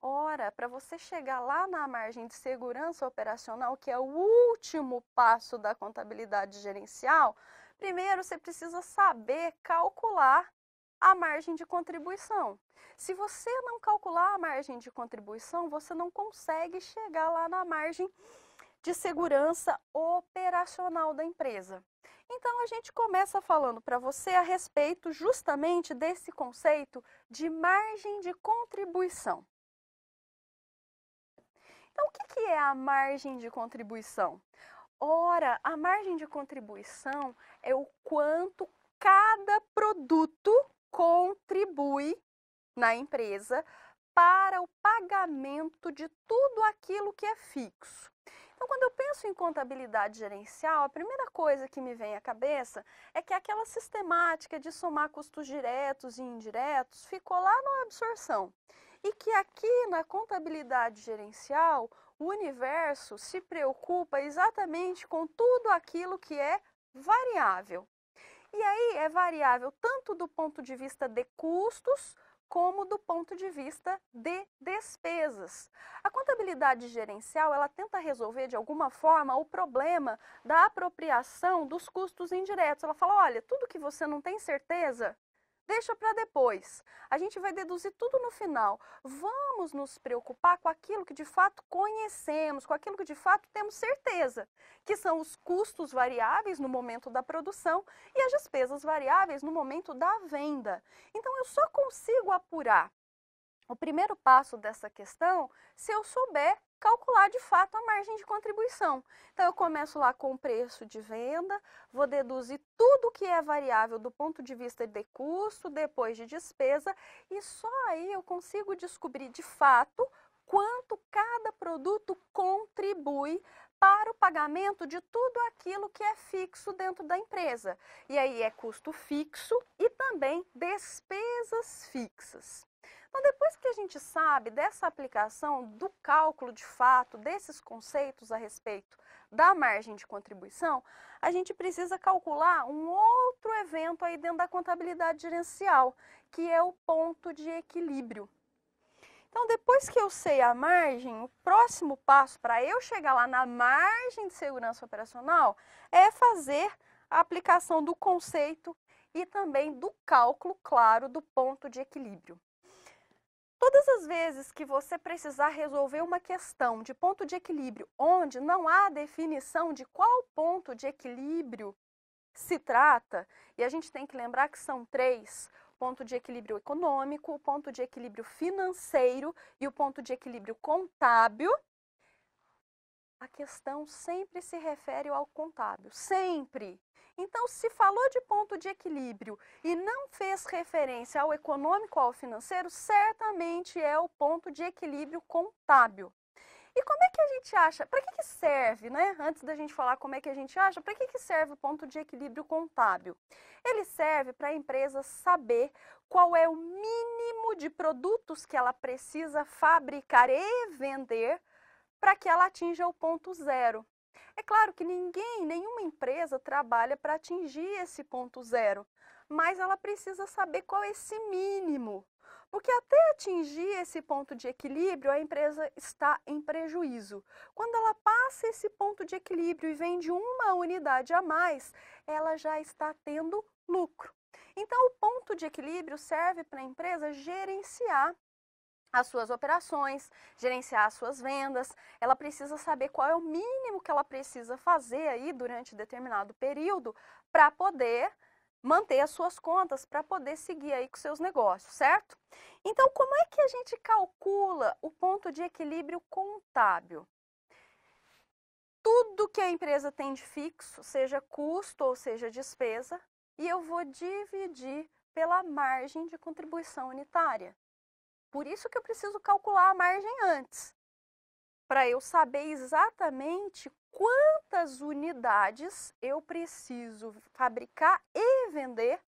Ora, para você chegar lá na margem de segurança operacional, que é o último passo da contabilidade gerencial, Primeiro, você precisa saber calcular a margem de contribuição. Se você não calcular a margem de contribuição, você não consegue chegar lá na margem de segurança operacional da empresa. Então a gente começa falando para você a respeito justamente desse conceito de margem de contribuição. Então, o que, é a margem de contribuição? Ora, a margem de contribuição é o quanto cada produto contribui na empresa para o pagamento de tudo aquilo que é fixo. Então, quando eu penso em contabilidade gerencial, a primeira coisa que me vem à cabeça é que aquela sistemática de somar custos diretos e indiretos ficou lá na absorção. E que aqui na contabilidade gerencial, o universo se preocupa exatamente com tudo aquilo que é variável. E aí é variável tanto do ponto de vista de custos, como do ponto de vista de despesas. A contabilidade gerencial, ela tenta resolver de alguma forma o problema da apropriação dos custos indiretos. Ela fala, olha, tudo que você não tem certeza, Deixa para depois. A gente vai deduzir tudo no final. Vamos nos preocupar com aquilo que de fato conhecemos, com aquilo que de fato temos certeza, que são os custos variáveis no momento da produção e as despesas variáveis no momento da venda. Então eu só consigo apurar o primeiro passo dessa questão se eu souber calcular de fato a margem de contribuição. Então eu começo lá com o preço de venda, vou deduzir tudo que é variável do ponto de vista de custo, depois de despesa, e só aí eu consigo descobrir de fato quanto cada produto contribui para o pagamento de tudo aquilo que é fixo dentro da empresa. E aí é custo fixo e também despesas fixas. Então, depois que a gente sabe dessa aplicação, do cálculo de fato, desses conceitos a respeito da margem de contribuição, a gente precisa calcular um outro evento aí dentro da contabilidade gerencial, que é o ponto de equilíbrio. Então, depois que eu sei a margem, o próximo passo para eu chegar lá na margem de segurança operacional é fazer a aplicação do conceito e também do cálculo claro do ponto de equilíbrio. Todas as vezes que você precisar resolver uma questão de ponto de equilíbrio, onde não há definição de qual ponto de equilíbrio se trata, e a gente tem que lembrar que são três: ponto de equilíbrio econômico, o ponto de equilíbrio financeiro e o ponto de equilíbrio contábil. A questão sempre se refere ao contábil, sempre. Então, se falou de ponto de equilíbrio e não fez referência ao econômico ou ao financeiro, certamente é o ponto de equilíbrio contábil. E como é que a gente acha? Para que, que serve, né? Antes da gente falar como é que a gente acha, para que, que serve o ponto de equilíbrio contábil? Ele serve para a empresa saber qual é o mínimo de produtos que ela precisa fabricar e vender para que ela atinja o ponto zero. É claro que ninguém, nenhuma empresa trabalha para atingir esse ponto zero, mas ela precisa saber qual é esse mínimo. Porque até atingir esse ponto de equilíbrio, a empresa está em prejuízo. Quando ela passa esse ponto de equilíbrio e vende uma unidade a mais, ela já está tendo lucro. Então, o ponto de equilíbrio serve para a empresa gerenciar as suas operações, gerenciar as suas vendas, ela precisa saber qual é o mínimo que ela precisa fazer aí durante determinado período para poder manter as suas contas, para poder seguir aí com seus negócios, certo? Então, como é que a gente calcula o ponto de equilíbrio contábil? Tudo que a empresa tem de fixo, seja custo ou seja despesa, e eu vou dividir pela margem de contribuição unitária. Por isso que eu preciso calcular a margem antes, para eu saber exatamente quantas unidades eu preciso fabricar e vender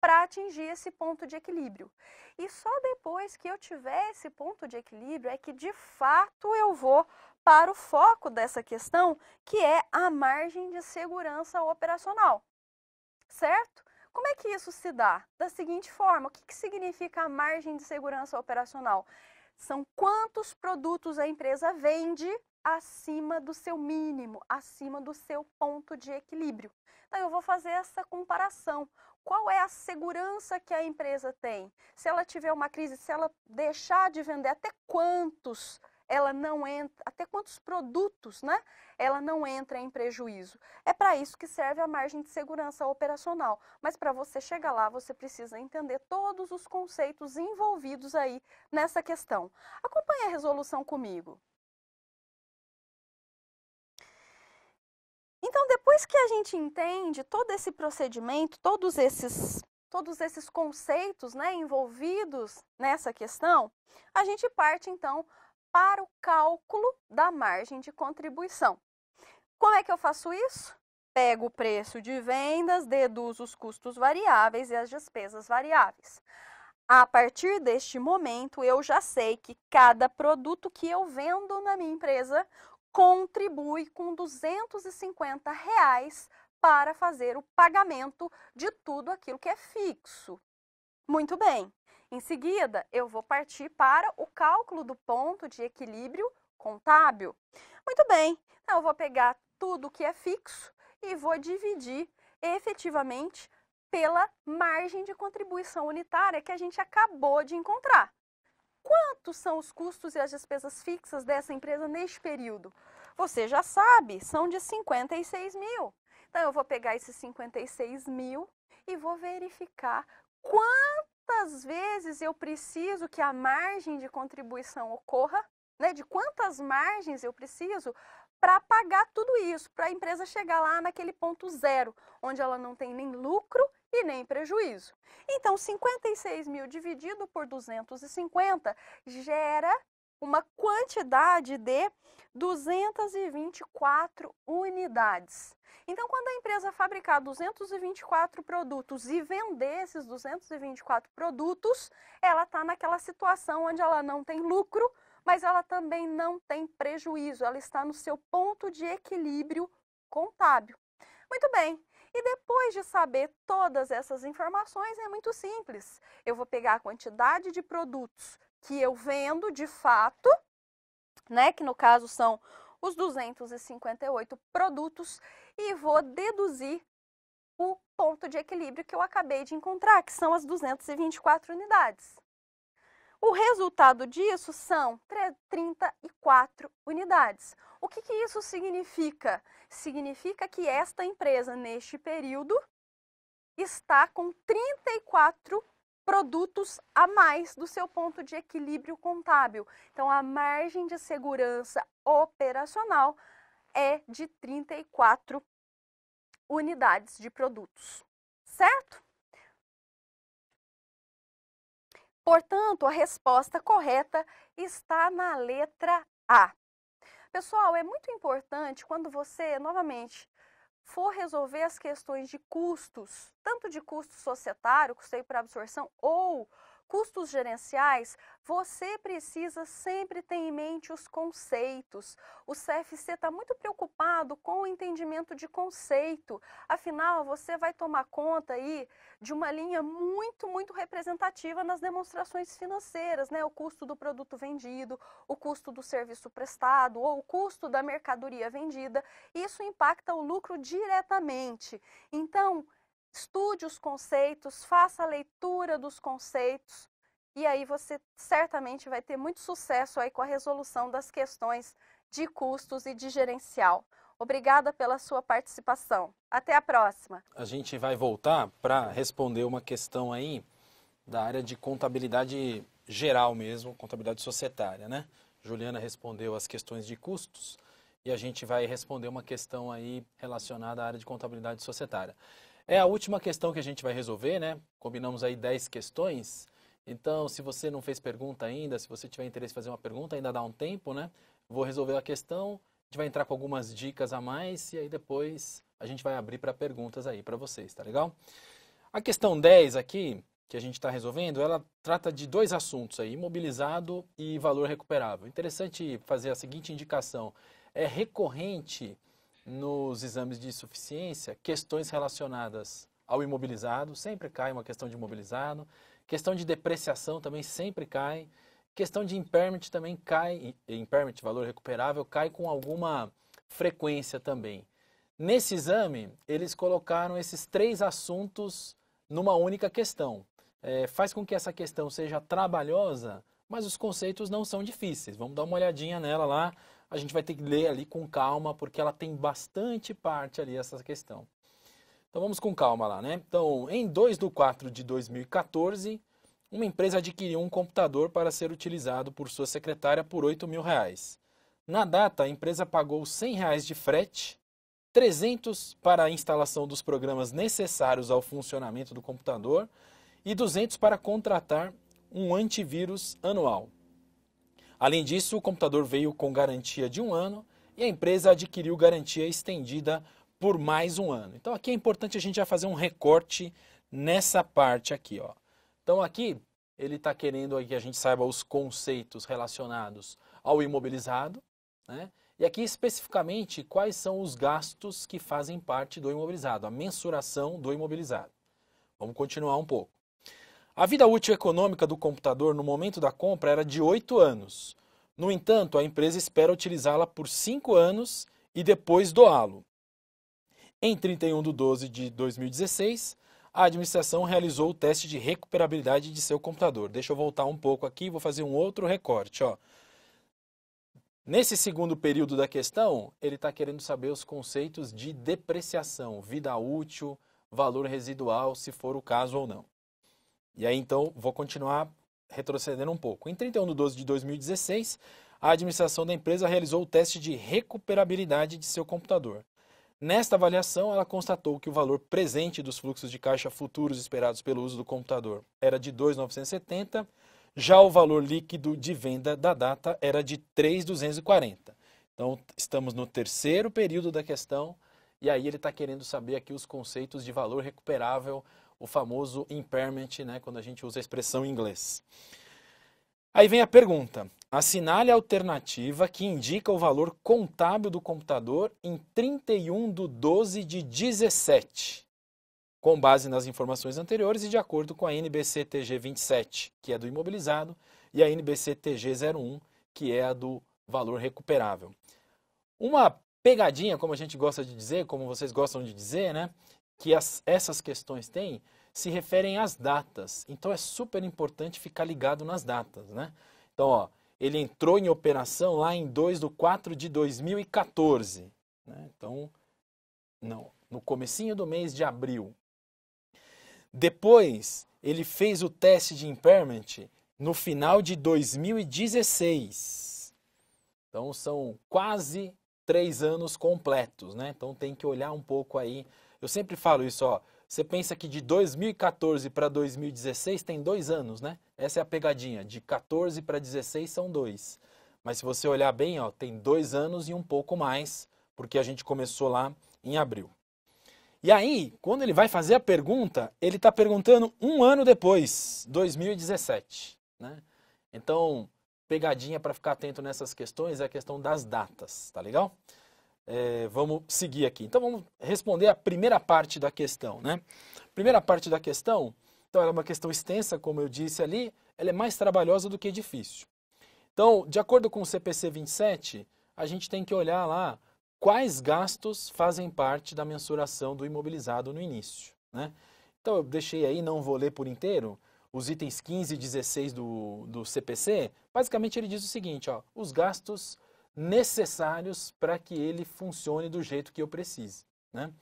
para atingir esse ponto de equilíbrio. E só depois que eu tiver esse ponto de equilíbrio é que de fato eu vou para o foco dessa questão, que é a margem de segurança operacional. Certo? Como é que isso se dá? Da seguinte forma, o que, que significa a margem de segurança operacional? São quantos produtos a empresa vende acima do seu mínimo, acima do seu ponto de equilíbrio. Então, eu vou fazer essa comparação. Qual é a segurança que a empresa tem? Se ela tiver uma crise, se ela deixar de vender, até quantos ela não entra, até quantos produtos, né? Ela não entra em prejuízo. É para isso que serve a margem de segurança operacional. Mas para você chegar lá, você precisa entender todos os conceitos envolvidos aí nessa questão. Acompanhe a resolução comigo. Então, depois que a gente entende todo esse procedimento, todos esses todos esses conceitos né, envolvidos nessa questão, a gente parte então para o cálculo da margem de contribuição. Como é que eu faço isso? Pego o preço de vendas, deduzo os custos variáveis e as despesas variáveis. A partir deste momento, eu já sei que cada produto que eu vendo na minha empresa contribui com 250 reais para fazer o pagamento de tudo aquilo que é fixo. Muito bem, em seguida, eu vou partir para o cálculo do ponto de equilíbrio contábil. Muito bem, então eu vou pegar tudo que é fixo e vou dividir efetivamente pela margem de contribuição unitária que a gente acabou de encontrar. Quantos são os custos e as despesas fixas dessa empresa neste período? Você já sabe, são de 56 mil. Então, eu vou pegar esses 56 mil e vou verificar quanto quantas vezes eu preciso que a margem de contribuição ocorra, né? De quantas margens eu preciso para pagar tudo isso, para a empresa chegar lá naquele ponto zero, onde ela não tem nem lucro e nem prejuízo. Então, 56 mil dividido por 250 gera uma quantidade de 224 unidades. Então, quando a empresa fabricar 224 produtos e vender esses 224 produtos, ela está naquela situação onde ela não tem lucro, mas ela também não tem prejuízo, ela está no seu ponto de equilíbrio contábil. Muito bem, e depois de saber todas essas informações, é muito simples. Eu vou pegar a quantidade de produtos que eu vendo de fato, né, que no caso são os 258 produtos, e vou deduzir o ponto de equilíbrio que eu acabei de encontrar, que são as 224 unidades. O resultado disso são 34 unidades. O que, que isso significa? Significa que esta empresa, neste período, está com 34 produtos a mais do seu ponto de equilíbrio contábil. Então, a margem de segurança operacional é de 34 unidades de produtos, certo? Portanto, a resposta correta está na letra A. Pessoal, é muito importante quando você, novamente, for resolver as questões de custos, tanto de custo societário, custeio para absorção, ou custos gerenciais, você precisa sempre ter em mente os conceitos. O CFC está muito preocupado com o entendimento de conceito. Afinal, você vai tomar conta aí de uma linha muito, muito representativa nas demonstrações financeiras, né? O custo do produto vendido, o custo do serviço prestado ou o custo da mercadoria vendida. Isso impacta o lucro diretamente. Então, estude os conceitos, faça a leitura dos conceitos e aí você certamente vai ter muito sucesso aí com a resolução das questões de custos e de gerencial. Obrigada pela sua participação. Até a próxima. A gente vai voltar para responder uma questão aí da área de contabilidade geral mesmo, contabilidade societária, né? Juliana respondeu as questões de custos e a gente vai responder uma questão aí relacionada à área de contabilidade societária. É a última questão que a gente vai resolver, né? Combinamos aí 10 questões. Então, se você não fez pergunta ainda, se você tiver interesse em fazer uma pergunta, ainda dá um tempo, né? Vou resolver a questão, a gente vai entrar com algumas dicas a mais e aí depois a gente vai abrir para perguntas aí para vocês, tá legal? A questão 10 aqui, que a gente está resolvendo, ela trata de dois assuntos aí, imobilizado e valor recuperável. Interessante fazer a seguinte indicação, é recorrente nos exames de insuficiência questões relacionadas ao imobilizado, sempre cai uma questão de imobilizado, questão de depreciação também sempre cai, questão de impairment também cai, impairment, valor recuperável, cai com alguma frequência também. Nesse exame, eles colocaram esses três assuntos numa única questão. É, faz com que essa questão seja trabalhosa, mas os conceitos não são difíceis. Vamos dar uma olhadinha nela lá a gente vai ter que ler ali com calma, porque ela tem bastante parte ali essa questão. Então vamos com calma lá, né? Então, em 2 de 4 de 2014, uma empresa adquiriu um computador para ser utilizado por sua secretária por 8 mil reais. Na data, a empresa pagou 100 reais de frete, 300 para a instalação dos programas necessários ao funcionamento do computador e 200 para contratar um antivírus anual. Além disso, o computador veio com garantia de um ano e a empresa adquiriu garantia estendida por mais um ano. Então aqui é importante a gente já fazer um recorte nessa parte aqui. Ó. Então aqui ele está querendo que a gente saiba os conceitos relacionados ao imobilizado, né? E aqui especificamente quais são os gastos que fazem parte do imobilizado, a mensuração do imobilizado. Vamos continuar um pouco. A vida útil econômica do computador no momento da compra era de 8 anos. No entanto, a empresa espera utilizá-la por 5 anos e depois doá-lo. Em 31 de 12 de 2016, a administração realizou o teste de recuperabilidade de seu computador. Deixa eu voltar um pouco aqui, vou fazer um outro recorte. Ó. Nesse segundo período da questão, ele está querendo saber os conceitos de depreciação, vida útil, valor residual, se for o caso ou não. E aí então vou continuar retrocedendo um pouco. Em 31 de 12 de 2016, a administração da empresa realizou o teste de recuperabilidade de seu computador. Nesta avaliação, ela constatou que o valor presente dos fluxos de caixa futuros esperados pelo uso do computador era de 2,970, já o valor líquido de venda da data era de 3,240. Então, estamos no terceiro período da questão, e aí ele está querendo saber aqui os conceitos de valor recuperável o famoso impairment, né, quando a gente usa a expressão em inglês. Aí vem a pergunta: assinale a alternativa que indica o valor contábil do computador em 31 de 12 de 17, com base nas informações anteriores e de acordo com a NBC TG 27, que é do imobilizado, e a NBC TG 01, que é a do valor recuperável. Uma pegadinha, como a gente gosta de dizer, como vocês gostam de dizer, né? que as, essas questões têm se referem às datas. Então é super importante ficar ligado nas datas, né? Então, ó, ele entrou em operação lá em 2 de 4 de 2014, né? Então, não, no comecinho do mês de abril. Depois, ele fez o teste de impairment no final de 2016. Então, são quase três anos completos, né? Então, tem que olhar um pouco aí eu sempre falo isso, ó. Você pensa que de 2014 para 2016 tem dois anos, né? Essa é a pegadinha. De 14 para 16 são dois. Mas se você olhar bem, ó, tem dois anos e um pouco mais, porque a gente começou lá em abril. E aí, quando ele vai fazer a pergunta, ele está perguntando um ano depois, 2017. Né? Então, pegadinha para ficar atento nessas questões é a questão das datas, tá legal? É, vamos seguir aqui. Então vamos responder a primeira parte da questão, né? Primeira parte da questão, então ela é uma questão extensa, como eu disse ali, ela é mais trabalhosa do que difícil. Então, de acordo com o CPC 27, a gente tem que olhar lá quais gastos fazem parte da mensuração do imobilizado no início, né? Então eu deixei aí, não vou ler por inteiro, os itens 15 e 16 do, do CPC, basicamente ele diz o seguinte, ó, os gastos necessários para que ele funcione do jeito que eu precise. Né?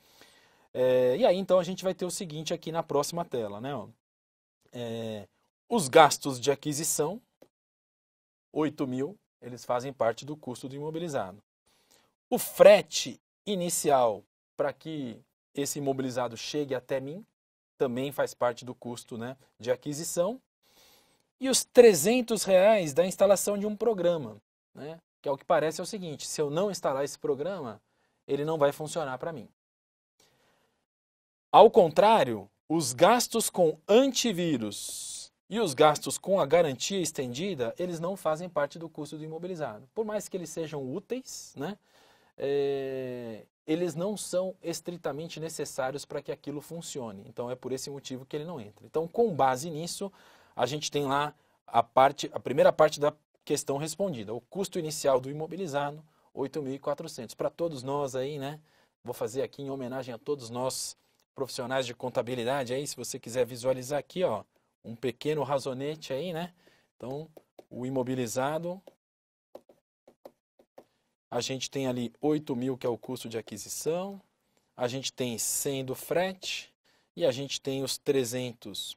É, e aí então a gente vai ter o seguinte aqui na próxima tela, né? É, os gastos de aquisição, 8 mil, eles fazem parte do custo do imobilizado. O frete inicial para que esse imobilizado chegue até mim também faz parte do custo né, de aquisição. E os 300 reais da instalação de um programa. Né? que é o que parece é o seguinte: se eu não instalar esse programa, ele não vai funcionar para mim. Ao contrário, os gastos com antivírus e os gastos com a garantia estendida, eles não fazem parte do custo do imobilizado. Por mais que eles sejam úteis, né, é, eles não são estritamente necessários para que aquilo funcione. Então é por esse motivo que ele não entra. Então, com base nisso, a gente tem lá a parte, a primeira parte da Questão respondida. O custo inicial do imobilizado, 8.400. Para todos nós aí, né? Vou fazer aqui em homenagem a todos nós profissionais de contabilidade aí, se você quiser visualizar aqui, ó, um pequeno razonete aí, né? Então, o imobilizado a gente tem ali 8 mil, que é o custo de aquisição, a gente tem 100 do frete e a gente tem os 300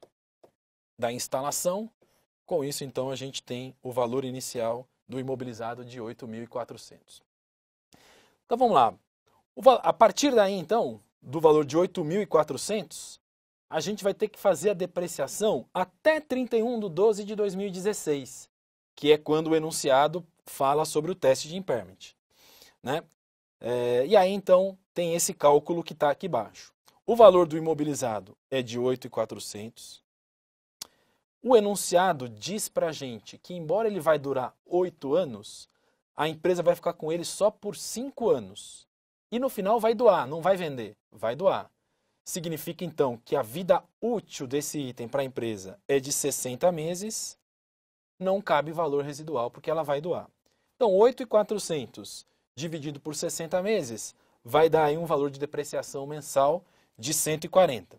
da instalação com isso, então, a gente tem o valor inicial do imobilizado de 8.400. Então vamos lá. A partir daí, então, do valor de 8.400, a gente vai ter que fazer a depreciação até 31 de 12 de 2016, que é quando o enunciado fala sobre o teste de impairment. Né? É, e aí, então, tem esse cálculo que está aqui embaixo. O valor do imobilizado é de 8.400. O enunciado diz para a gente que, embora ele vai durar oito anos, a empresa vai ficar com ele só por cinco anos. E no final vai doar, não vai vender, vai doar. Significa então que a vida útil desse item para a empresa é de 60 meses, não cabe valor residual porque ela vai doar. Então, 8,400 dividido por 60 meses vai dar aí um valor de depreciação mensal de 140.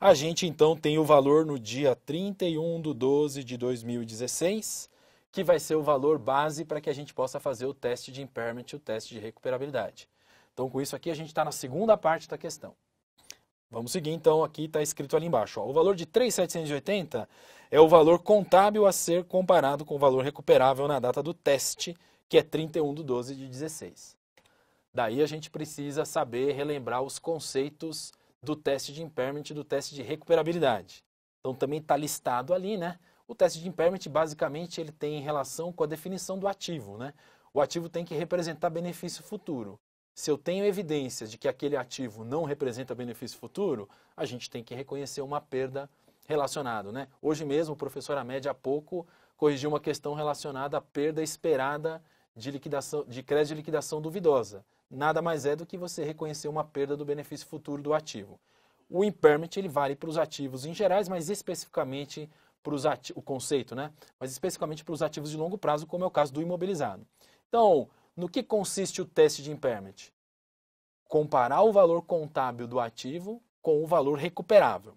A gente então tem o valor no dia 31 de 12 de 2016, que vai ser o valor base para que a gente possa fazer o teste de impairment e o teste de recuperabilidade. Então, com isso aqui, a gente está na segunda parte da questão. Vamos seguir então, aqui está escrito ali embaixo. Ó. O valor de 3,780 é o valor contábil a ser comparado com o valor recuperável na data do teste, que é 31 de 12 de 16. Daí a gente precisa saber relembrar os conceitos do teste de impairment e do teste de recuperabilidade. Então também está listado ali, né? O teste de impairment basicamente ele tem relação com a definição do ativo, né? O ativo tem que representar benefício futuro. Se eu tenho evidências de que aquele ativo não representa benefício futuro, a gente tem que reconhecer uma perda relacionada, né? Hoje mesmo o professor Amédia há pouco corrigiu uma questão relacionada à perda esperada de liquidação de crédito de liquidação duvidosa nada mais é do que você reconhecer uma perda do benefício futuro do ativo. O impairment ele vale para os ativos em gerais, mas especificamente para os o conceito, né? Mas especificamente para os ativos de longo prazo, como é o caso do imobilizado. Então, no que consiste o teste de impairment? Comparar o valor contábil do ativo com o valor recuperável.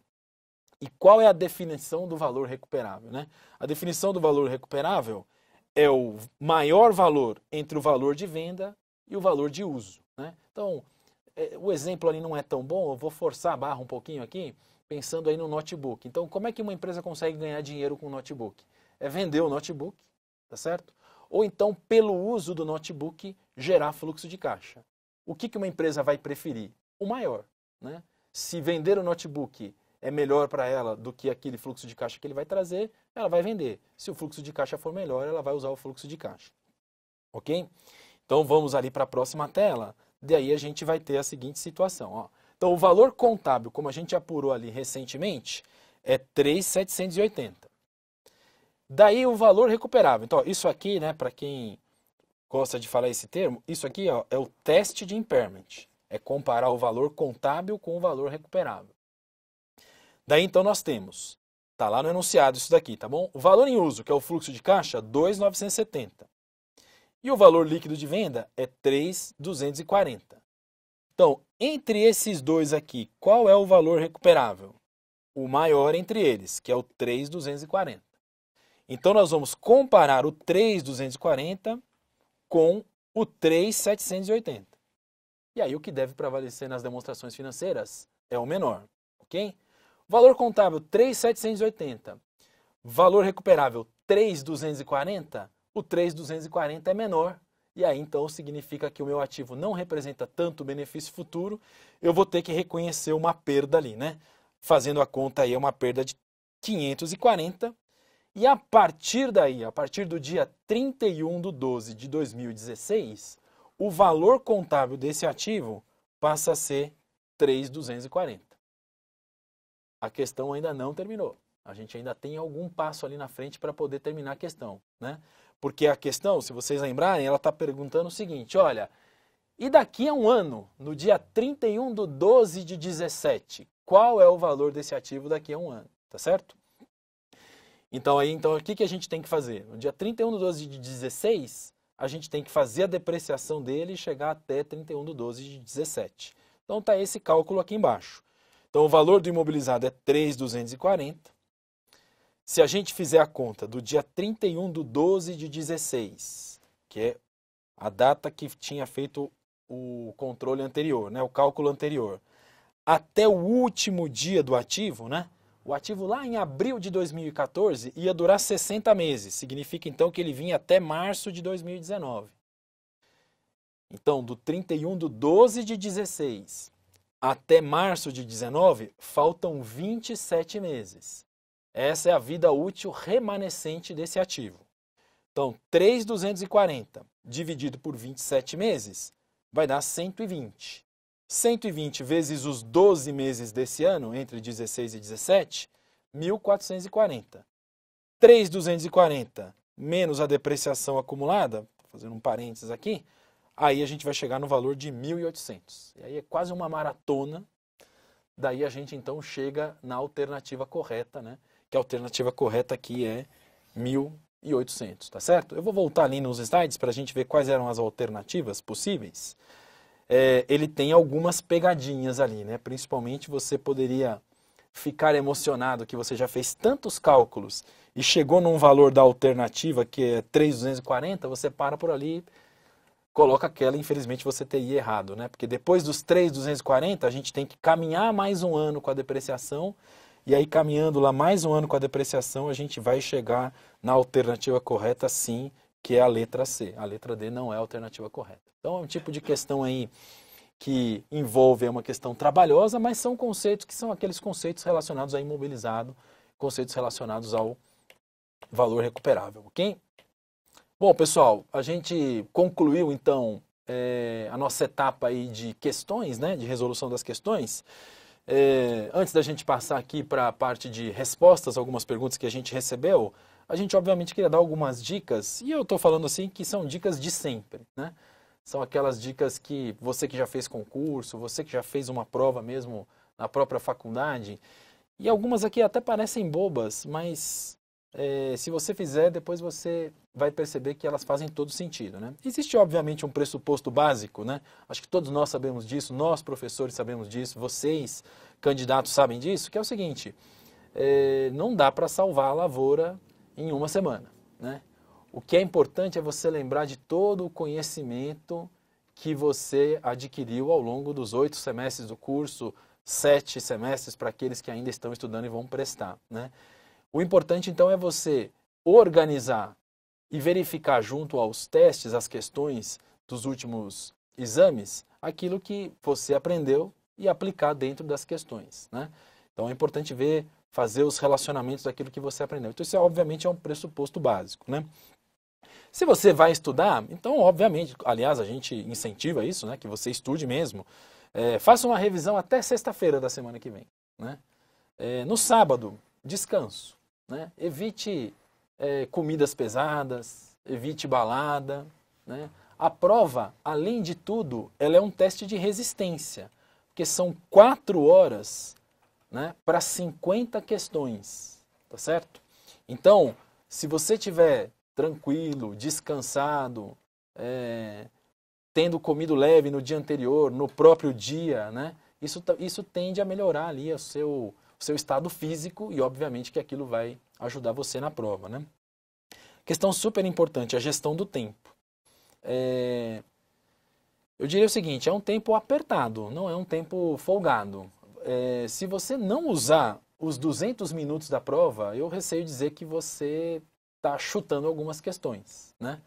E qual é a definição do valor recuperável, né? A definição do valor recuperável é o maior valor entre o valor de venda e o valor de uso. Né? Então, é, o exemplo ali não é tão bom, eu vou forçar a barra um pouquinho aqui, pensando aí no notebook. Então, como é que uma empresa consegue ganhar dinheiro com o notebook? É vender o notebook, tá certo? Ou então, pelo uso do notebook, gerar fluxo de caixa. O que, que uma empresa vai preferir? O maior. Né? Se vender o notebook é melhor para ela do que aquele fluxo de caixa que ele vai trazer, ela vai vender. Se o fluxo de caixa for melhor, ela vai usar o fluxo de caixa. Ok? Então vamos ali para a próxima tela. Daí a gente vai ter a seguinte situação. Ó. Então o valor contábil, como a gente apurou ali recentemente, é 3,780. Daí o valor recuperável. Então ó, isso aqui, né, para quem gosta de falar esse termo, isso aqui ó, é o teste de impairment. É comparar o valor contábil com o valor recuperável. Daí então nós temos, tá lá no enunciado isso daqui, tá bom? O valor em uso, que é o fluxo de caixa, 2,970. E o valor líquido de venda é 3,240. Então, entre esses dois aqui, qual é o valor recuperável? O maior entre eles, que é o 3,240. Então, nós vamos comparar o 3,240 com o 3,780. E aí, o que deve prevalecer nas demonstrações financeiras é o menor, ok? Valor contábil 3,780. Valor recuperável 3,240 o 3,240 é menor, e aí então significa que o meu ativo não representa tanto benefício futuro, eu vou ter que reconhecer uma perda ali, né? Fazendo a conta aí é uma perda de 540, e a partir daí, a partir do dia 31 de 12 de 2016, o valor contábil desse ativo passa a ser 3,240. A questão ainda não terminou. A gente ainda tem algum passo ali na frente para poder terminar a questão, né? Porque a questão, se vocês lembrarem, ela está perguntando o seguinte: olha, e daqui a um ano, no dia 31 de 12 de 17, qual é o valor desse ativo daqui a um ano? Tá certo? Então, aí, então, o que, que a gente tem que fazer? No dia 31 de 12 de 16, a gente tem que fazer a depreciação dele e chegar até 31 de 12 de 17. Então, está esse cálculo aqui embaixo. Então, o valor do imobilizado é 3,240 se a gente fizer a conta do dia 31 do 12 de 16, que é a data que tinha feito o controle anterior, né, o cálculo anterior, até o último dia do ativo, né, o ativo lá em abril de 2014 ia durar 60 meses, significa então que ele vinha até março de 2019. Então, do 31 do 12 de 16 até março de 19, faltam 27 meses. Essa é a vida útil remanescente desse ativo. Então, 3,240 dividido por 27 meses vai dar 120. 120 vezes os 12 meses desse ano, entre 16 e 17, 1.440. 3,240 menos a depreciação acumulada, fazendo um parênteses aqui, aí a gente vai chegar no valor de 1.800. E aí é quase uma maratona. Daí a gente então chega na alternativa correta, né? que a alternativa correta aqui é 1.800, tá certo? Eu vou voltar ali nos slides para a gente ver quais eram as alternativas possíveis. É, ele tem algumas pegadinhas ali, né? Principalmente você poderia ficar emocionado que você já fez tantos cálculos e chegou num valor da alternativa que é 3,240, você para por ali coloca aquela, infelizmente você teria errado, né? Porque depois dos 3,240, a gente tem que caminhar mais um ano com a depreciação e aí, caminhando lá mais um ano com a depreciação, a gente vai chegar na alternativa correta, sim, que é a letra C. A letra D não é a alternativa correta. Então, é um tipo de questão aí que envolve é uma questão trabalhosa, mas são conceitos que são aqueles conceitos relacionados a imobilizado, conceitos relacionados ao valor recuperável, ok? Bom, pessoal, a gente concluiu então é, a nossa etapa aí de questões, né, de resolução das questões. É, antes da gente passar aqui para a parte de respostas, algumas perguntas que a gente recebeu, a gente obviamente queria dar algumas dicas, e eu estou falando assim que são dicas de sempre, né? São aquelas dicas que você que já fez concurso, você que já fez uma prova mesmo na própria faculdade, e algumas aqui até parecem bobas, mas é, se você fizer, depois você vai perceber que elas fazem todo sentido. Né? Existe, obviamente, um pressuposto básico, né? acho que todos nós sabemos disso, nós, professores, sabemos disso, vocês, candidatos, sabem disso, que é o seguinte, é, não dá para salvar a lavoura em uma semana. Né? O que é importante é você lembrar de todo o conhecimento que você adquiriu ao longo dos oito semestres do curso, sete semestres para aqueles que ainda estão estudando e vão prestar. Né? O importante, então, é você organizar e verificar junto aos testes as questões dos últimos exames, aquilo que você aprendeu e aplicar dentro das questões, né? Então é importante ver, fazer os relacionamentos daquilo que você aprendeu. Então isso é, obviamente é um pressuposto básico, né? Se você vai estudar, então obviamente, aliás a gente incentiva isso, né? Que você estude mesmo. É, faça uma revisão até sexta-feira da semana que vem, né? É, no sábado, descanso, né? Evite é, comidas pesadas, evite balada. Né? A prova, além de tudo, ela é um teste de resistência, porque são quatro horas né, para 50 questões, tá certo? Então, se você tiver tranquilo, descansado, é, tendo comido leve no dia anterior, no próprio dia, né? Isso, isso tende a melhorar ali o seu, o seu estado físico e, obviamente, que aquilo vai ajudar você na prova, né? Questão super importante, a gestão do tempo. É... Eu diria o seguinte, é um tempo apertado, não é um tempo folgado. É... Se você não usar os 200 minutos da prova, eu receio dizer que você está chutando algumas questões, né?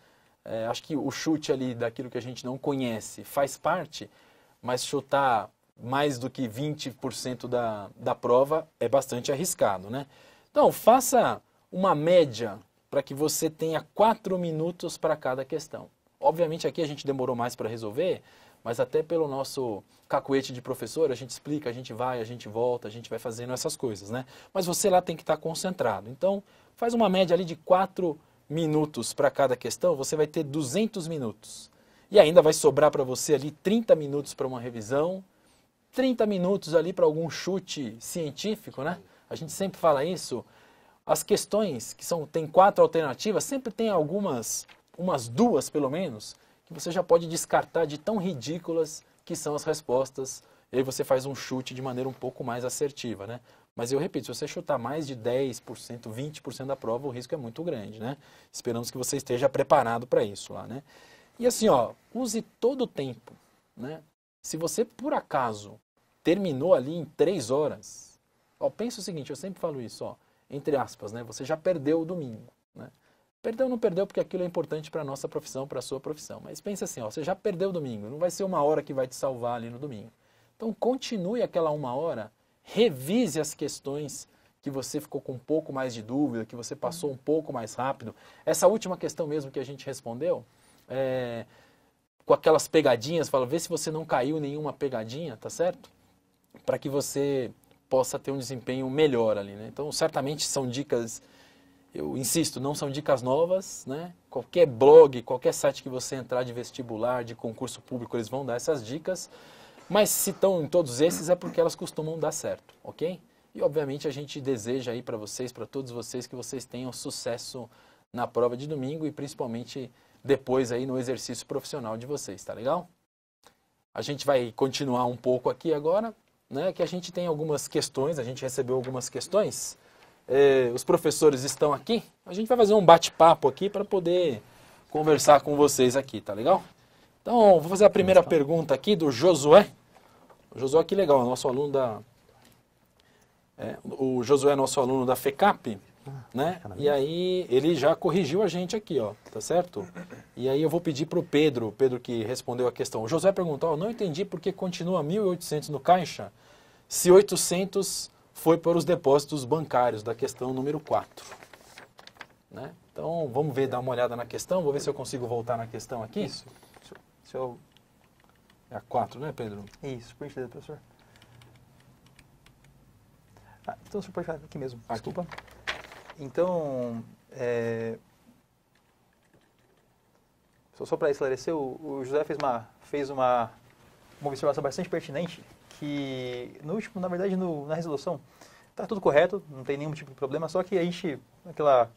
É, acho que o chute ali daquilo que a gente não conhece faz parte, mas chutar mais do que 20% da, da prova é bastante arriscado, né? Então, faça uma média para que você tenha quatro minutos para cada questão. Obviamente, aqui a gente demorou mais para resolver, mas até pelo nosso cacuete de professor, a gente explica, a gente vai, a gente volta, a gente vai fazendo essas coisas, né? Mas você lá tem que estar tá concentrado. Então, faz uma média ali de quatro minutos para cada questão, você vai ter 200 minutos. E ainda vai sobrar para você ali 30 minutos para uma revisão, 30 minutos ali para algum chute científico, né? A gente sempre fala isso. As questões que são tem quatro alternativas, sempre tem algumas, umas duas pelo menos, que você já pode descartar de tão ridículas que são as respostas. E aí você faz um chute de maneira um pouco mais assertiva, né? Mas eu repito, se você chutar mais de 10%, 20% da prova, o risco é muito grande, né? Esperamos que você esteja preparado para isso lá, né? E assim, ó, use todo o tempo, né? Se você, por acaso, terminou ali em três horas, Ó, pensa o seguinte, eu sempre falo isso, ó, entre aspas, né? Você já perdeu o domingo, né? Perdeu não perdeu porque aquilo é importante para a nossa profissão, para a sua profissão. Mas pensa assim, ó, você já perdeu o domingo, não vai ser uma hora que vai te salvar ali no domingo. Então continue aquela uma hora, revise as questões que você ficou com um pouco mais de dúvida, que você passou um pouco mais rápido. Essa última questão mesmo que a gente respondeu, é, com aquelas pegadinhas, fala, vê se você não caiu nenhuma pegadinha, tá certo? Para que você possa ter um desempenho melhor ali, né? Então, certamente são dicas, eu insisto, não são dicas novas, né? Qualquer blog, qualquer site que você entrar de vestibular, de concurso público, eles vão dar essas dicas, mas se estão em todos esses é porque elas costumam dar certo, ok? E obviamente a gente deseja aí para vocês, para todos vocês, que vocês tenham sucesso na prova de domingo e principalmente depois aí no exercício profissional de vocês, tá legal? A gente vai continuar um pouco aqui agora né, que a gente tem algumas questões, a gente recebeu algumas questões. É, os professores estão aqui. A gente vai fazer um bate-papo aqui para poder conversar com vocês aqui, tá legal? Então, vou fazer a primeira pergunta aqui do Josué. O Josué, que legal, nosso aluno da. É, o Josué é nosso aluno da FECAP. Ah, né? E aí ele já corrigiu a gente aqui, ó, tá certo? E aí eu vou pedir para o Pedro, Pedro que respondeu a questão. O José perguntou, oh, não entendi porque continua 1.800 no caixa se 800 foi para os depósitos bancários, da questão número 4. Né? Então vamos ver, dar uma olhada na questão, vou ver se eu consigo voltar na questão aqui. Isso, se eu... É a 4, né Pedro? Isso, por gentileza, professor. Ah, então o senhor pode falar aqui mesmo, aqui. desculpa. Então, é, só, só para esclarecer, o, o, José fez uma, fez uma, uma observação bastante pertinente, que no último, na verdade, no, na resolução, está tudo correto, não tem nenhum tipo de problema, só que a gente, aquela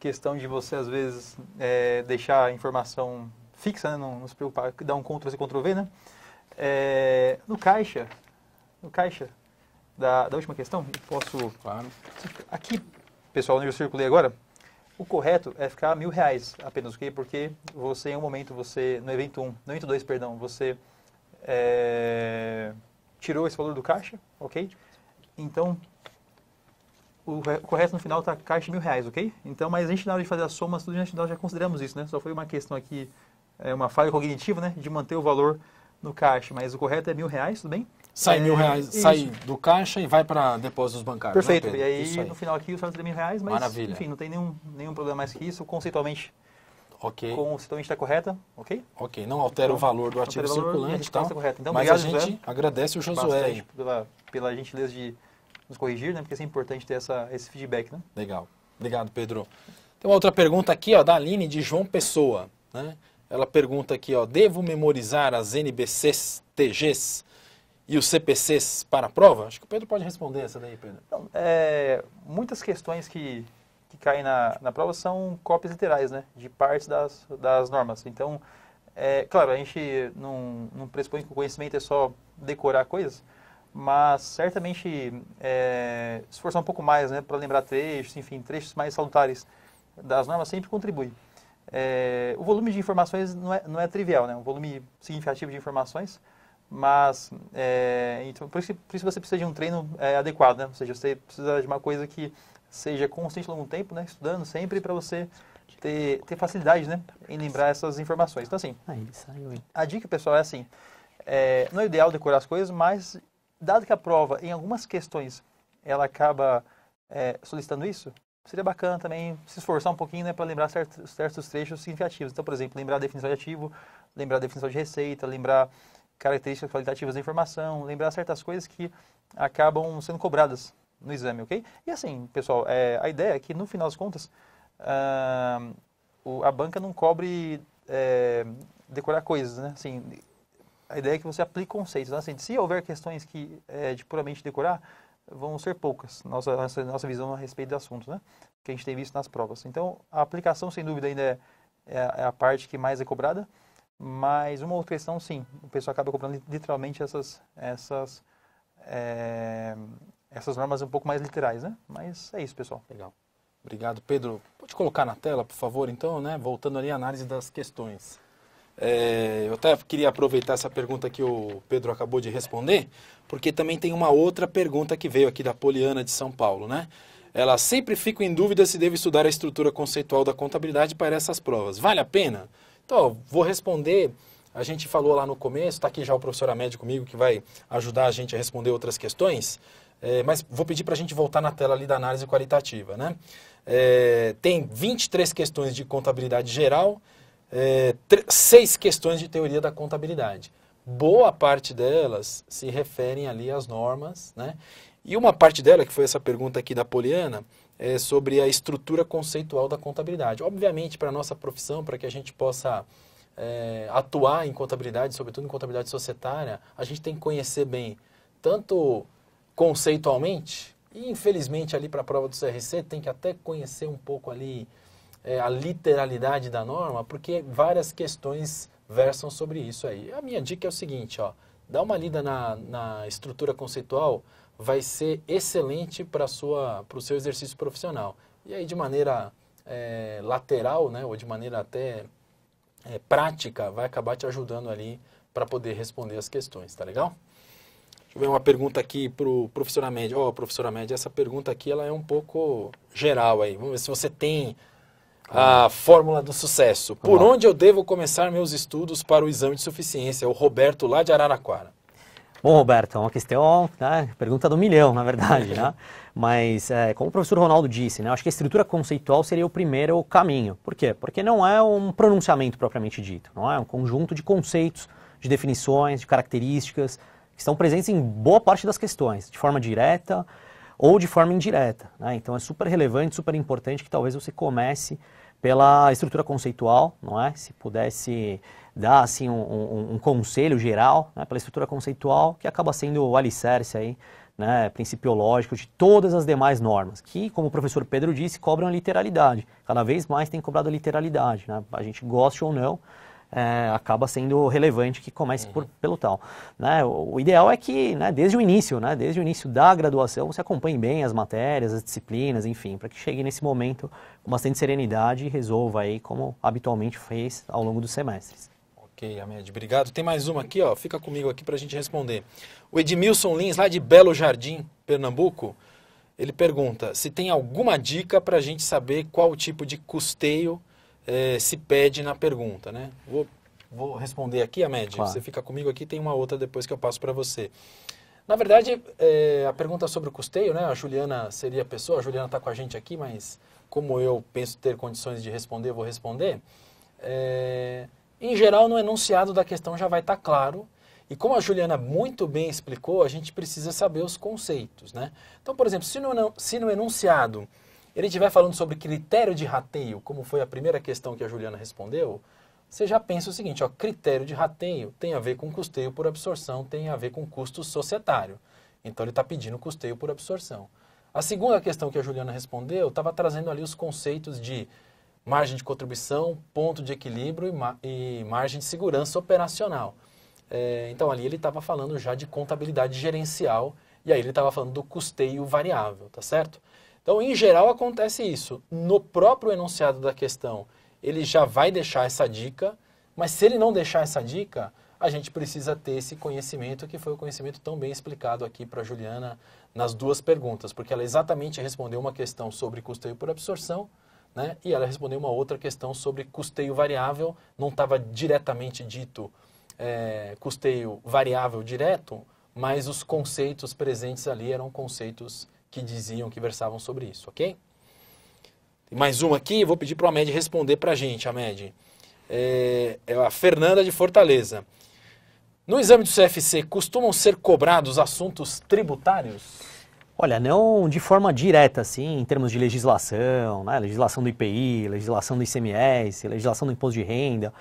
questão de você, às vezes, é, deixar a informação fixa, né, não, não, se preocupar, dar um Ctrl-C, Ctrl-V, né? É, no caixa, no caixa da, da última questão, posso... Claro. Aqui pessoal onde eu circulei agora, o correto é ficar mil reais apenas, ok? Porque você, em um momento, você, no evento 1, no evento 2, perdão, você é, tirou esse valor do caixa, ok? Então, o correto no final está caixa mil reais, ok? Então, mas a gente na hora de fazer as somas, tudo, a gente, nós já consideramos isso, né? Só foi uma questão aqui, é uma falha cognitiva, né? De manter o valor no caixa, mas o correto é mil reais, tudo bem? sai é, mil reais, isso. sai do caixa e vai para depósitos bancários. Perfeito. Né, e aí, aí, no final aqui o saldo mil reais, mas Maravilha. enfim, não tem nenhum, nenhum problema mais que isso, conceitualmente. Ok. Conceitualmente está correta, ok? Ok, não altera então, o valor do ativo valor circulante, tá? Então, então, mas obrigado, a gente José, agradece o Josué. Pela, pela gentileza de nos corrigir, né? Porque é importante ter essa, esse feedback, né? Legal. Obrigado, Pedro. Tem uma outra pergunta aqui, ó, da Aline de João Pessoa, né? Ela pergunta aqui, ó, devo memorizar as NBCs, TGs? e os CPCs para a prova? Acho que o Pedro pode responder essa daí, Pedro. Então, é, muitas questões que, que caem na, na prova são cópias literais, né? De partes das, das normas. Então, é, claro, a gente não, não pressupõe que o conhecimento é só decorar coisas, mas certamente é, esforçar um pouco mais né, para lembrar trechos, enfim, trechos mais salutares das normas sempre contribui. É, o volume de informações não é, não é trivial, né? um volume significativo de informações mas, é, então, por, isso, por isso você precisa de um treino é, adequado, né? Ou seja, você precisa de uma coisa que seja constante ao longo tempo, né? Estudando sempre para você ter, ter facilidade, né? Em lembrar essas informações. Então, assim, a dica, pessoal, é assim, é, não é ideal decorar as coisas, mas dado que a prova, em algumas questões, ela acaba é, solicitando isso, seria bacana também se esforçar um pouquinho né, para lembrar certos, certos trechos significativos. Então, por exemplo, lembrar a definição de ativo, lembrar a definição de receita, lembrar características qualitativas da informação, lembrar certas coisas que acabam sendo cobradas no exame, ok? E assim, pessoal, é, a ideia é que no final das contas a, ah, a banca não cobre é, decorar coisas, né? Assim, a ideia é que você aplique conceitos. Né? Assim, se houver questões que é, de puramente decorar, vão ser poucas, nossa, nossa, nossa visão a respeito do assunto, né? Que a gente tem visto nas provas. Então, a aplicação, sem dúvida, ainda é, é, é a parte que mais é cobrada. Mas uma outra questão, sim, o pessoal acaba comprando literalmente essas, essas, é, essas normas um pouco mais literais, né? Mas é isso, pessoal. Legal. Obrigado, Pedro. Pode colocar na tela, por favor, então, né? Voltando ali à análise das questões. É, eu até queria aproveitar essa pergunta que o Pedro acabou de responder, porque também tem uma outra pergunta que veio aqui da Poliana de São Paulo, né? Ela sempre fica em dúvida se deve estudar a estrutura conceitual da contabilidade para essas provas. Vale a pena? Então, vou responder. A gente falou lá no começo, está aqui já o professor Amédio comigo, que vai ajudar a gente a responder outras questões. É, mas vou pedir para a gente voltar na tela ali da análise qualitativa. Né? É, tem 23 questões de contabilidade geral, é, seis questões de teoria da contabilidade. Boa parte delas se referem ali às normas. Né? E uma parte dela, que foi essa pergunta aqui da Poliana, é, sobre a estrutura conceitual da contabilidade. Obviamente, para a nossa profissão, para que a gente possa é, atuar em contabilidade, sobretudo em contabilidade societária, a gente tem que conhecer bem, tanto conceitualmente, e infelizmente ali para a prova do CRC tem que até conhecer um pouco ali é, a literalidade da norma, porque várias questões versam sobre isso aí. A minha dica é o seguinte, ó, dá uma lida na, na estrutura conceitual, vai ser excelente para o seu exercício profissional. E aí, de maneira é, lateral, né, ou de maneira até é, prática, vai acabar te ajudando ali para poder responder as questões, tá legal? Deixa eu ver uma pergunta aqui para o professor Média. Ó, oh, professora Média, essa pergunta aqui ela é um pouco geral aí. Vamos ver se você tem a fórmula do sucesso. Por onde eu devo começar meus estudos para o exame de suficiência? É o Roberto lá de Araraquara. Bom, Roberto, é uma questão, né, pergunta do milhão, na verdade, né? Mas, é, como o professor Ronaldo disse, né, acho que a estrutura conceitual seria o primeiro caminho. Por quê? Porque não é um pronunciamento propriamente dito, não é? é um conjunto de conceitos, de definições, de características que estão presentes em boa parte das questões, de forma direta ou de forma indireta. Né? Então, é super relevante, super importante que talvez você comece pela estrutura conceitual, não é? Se pudesse dá assim um, um, um conselho geral né, pela estrutura conceitual que acaba sendo o alicerce aí, né, princípio lógico de todas as demais normas, que, como o professor Pedro disse, cobram a literalidade. Cada vez mais tem cobrado a literalidade, né? a gente goste ou não, é, acaba sendo relevante que comece uhum. por, pelo tal. Né? O, o, ideal é que, né, desde o início, né, desde o início da graduação, você acompanhe bem as matérias, as disciplinas, enfim, para que chegue nesse momento com bastante serenidade e resolva aí como habitualmente fez ao longo dos semestres. Ok, amédia, obrigado. Tem mais uma aqui, ó. Fica comigo aqui para a gente responder. O Edmilson Lins, lá de Belo Jardim, Pernambuco, ele pergunta se tem alguma dica para a gente saber qual tipo de custeio eh, se pede na pergunta, né? Vou, vou responder aqui, amédia. Claro. Você fica comigo aqui, tem uma outra depois que eu passo para você. Na verdade, eh, a pergunta sobre o custeio, né? A Juliana seria a pessoa, a Juliana está com a gente aqui, mas como eu penso ter condições de responder, eu vou responder. É... Em geral, no enunciado da questão já vai estar tá claro. E como a Juliana muito bem explicou, a gente precisa saber os conceitos, né? Então, por exemplo, se no, se no enunciado ele estiver falando sobre critério de rateio, como foi a primeira questão que a Juliana respondeu, você já pensa o seguinte, ó, critério de rateio tem a ver com custeio por absorção, tem a ver com custo societário. Então ele está pedindo custeio por absorção. A segunda questão que a Juliana respondeu estava trazendo ali os conceitos de margem de contribuição, ponto de equilíbrio e, margem de segurança operacional. É, então, ali ele estava falando já de contabilidade gerencial e aí ele estava falando do custeio variável, tá certo? Então, em geral, acontece isso. No próprio enunciado da questão, ele já vai deixar essa dica, mas se ele não deixar essa dica, a gente precisa ter esse conhecimento, que foi o conhecimento tão bem explicado aqui para a Juliana nas duas perguntas, porque ela exatamente respondeu uma questão sobre custeio por absorção né? E ela respondeu uma outra questão sobre custeio variável, não estava diretamente dito é, custeio variável direto, mas os conceitos presentes ali eram conceitos que diziam, que versavam sobre isso, ok? Tem mais uma aqui, vou pedir para a Med responder para a gente, a Med. É, é a Fernanda de Fortaleza. No exame do CFC, costumam ser cobrados assuntos tributários? Olha, não de forma direta, assim, em termos de legislação, né? legislação do IPI, legislação do ICMS, legislação do imposto de renda,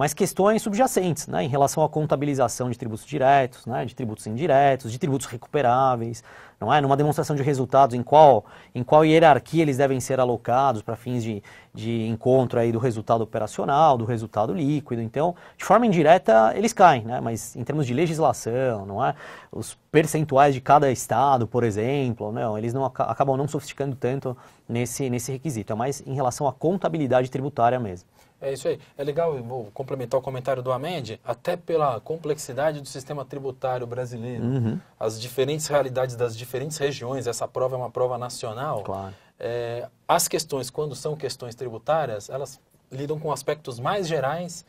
mas questões subjacentes né, em relação à contabilização de tributos diretos, né, de tributos indiretos, de tributos recuperáveis, não é? numa demonstração de resultados, em qual, em qual hierarquia eles devem ser alocados para fins de, de encontro aí do resultado operacional, do resultado líquido. Então, de forma indireta, eles caem, né? mas em termos de legislação, não é? os percentuais de cada estado, por exemplo, não, eles não acabam não sofisticando tanto nesse, nesse requisito, é mais em relação à contabilidade tributária mesmo. É isso aí. É legal, vou complementar o comentário do Amédia, até pela complexidade do sistema tributário brasileiro, uhum. as diferentes realidades das diferentes regiões, essa prova é uma prova nacional. Claro. É, as questões, quando são questões tributárias, elas lidam com aspectos mais gerais,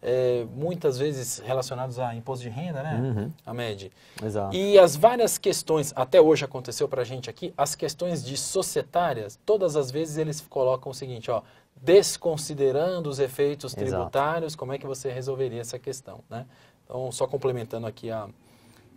é, muitas vezes relacionados a imposto de renda, né? Uhum. Exato. E as várias questões, até hoje aconteceu para a gente aqui, as questões de societárias, todas as vezes eles colocam o seguinte, ó, desconsiderando os efeitos Exato. tributários, como é que você resolveria essa questão, né? Então, só complementando aqui a,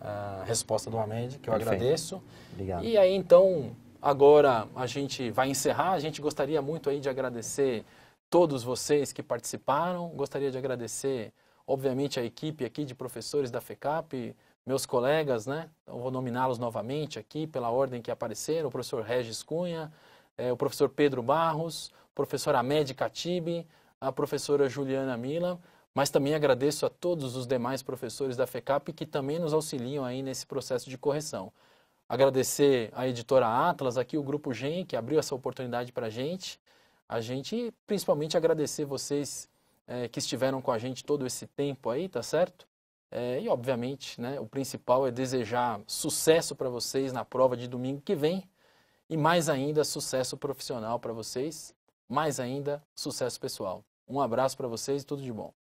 a resposta do Ahmed, que eu Perfeito. agradeço. Obrigado. E aí, então, agora a gente vai encerrar. A gente gostaria muito aí de agradecer todos vocês que participaram. Gostaria de agradecer, obviamente, a equipe aqui de professores da FECAP, meus colegas, né? Eu vou nominá-los novamente aqui pela ordem que apareceram: o professor Regis Cunha, é, o professor Pedro Barros, professora Amed Katibi, a professora Juliana Mila, mas também agradeço a todos os demais professores da FECAP que também nos auxiliam aí nesse processo de correção. Agradecer a editora Atlas, aqui o Grupo GEM, que abriu essa oportunidade para a gente. A gente, principalmente, agradecer vocês é, que estiveram com a gente todo esse tempo aí, tá certo? É, e, obviamente, né, o principal é desejar sucesso para vocês na prova de domingo que vem e, mais ainda, sucesso profissional para vocês mais ainda, sucesso pessoal. Um abraço para vocês e tudo de bom.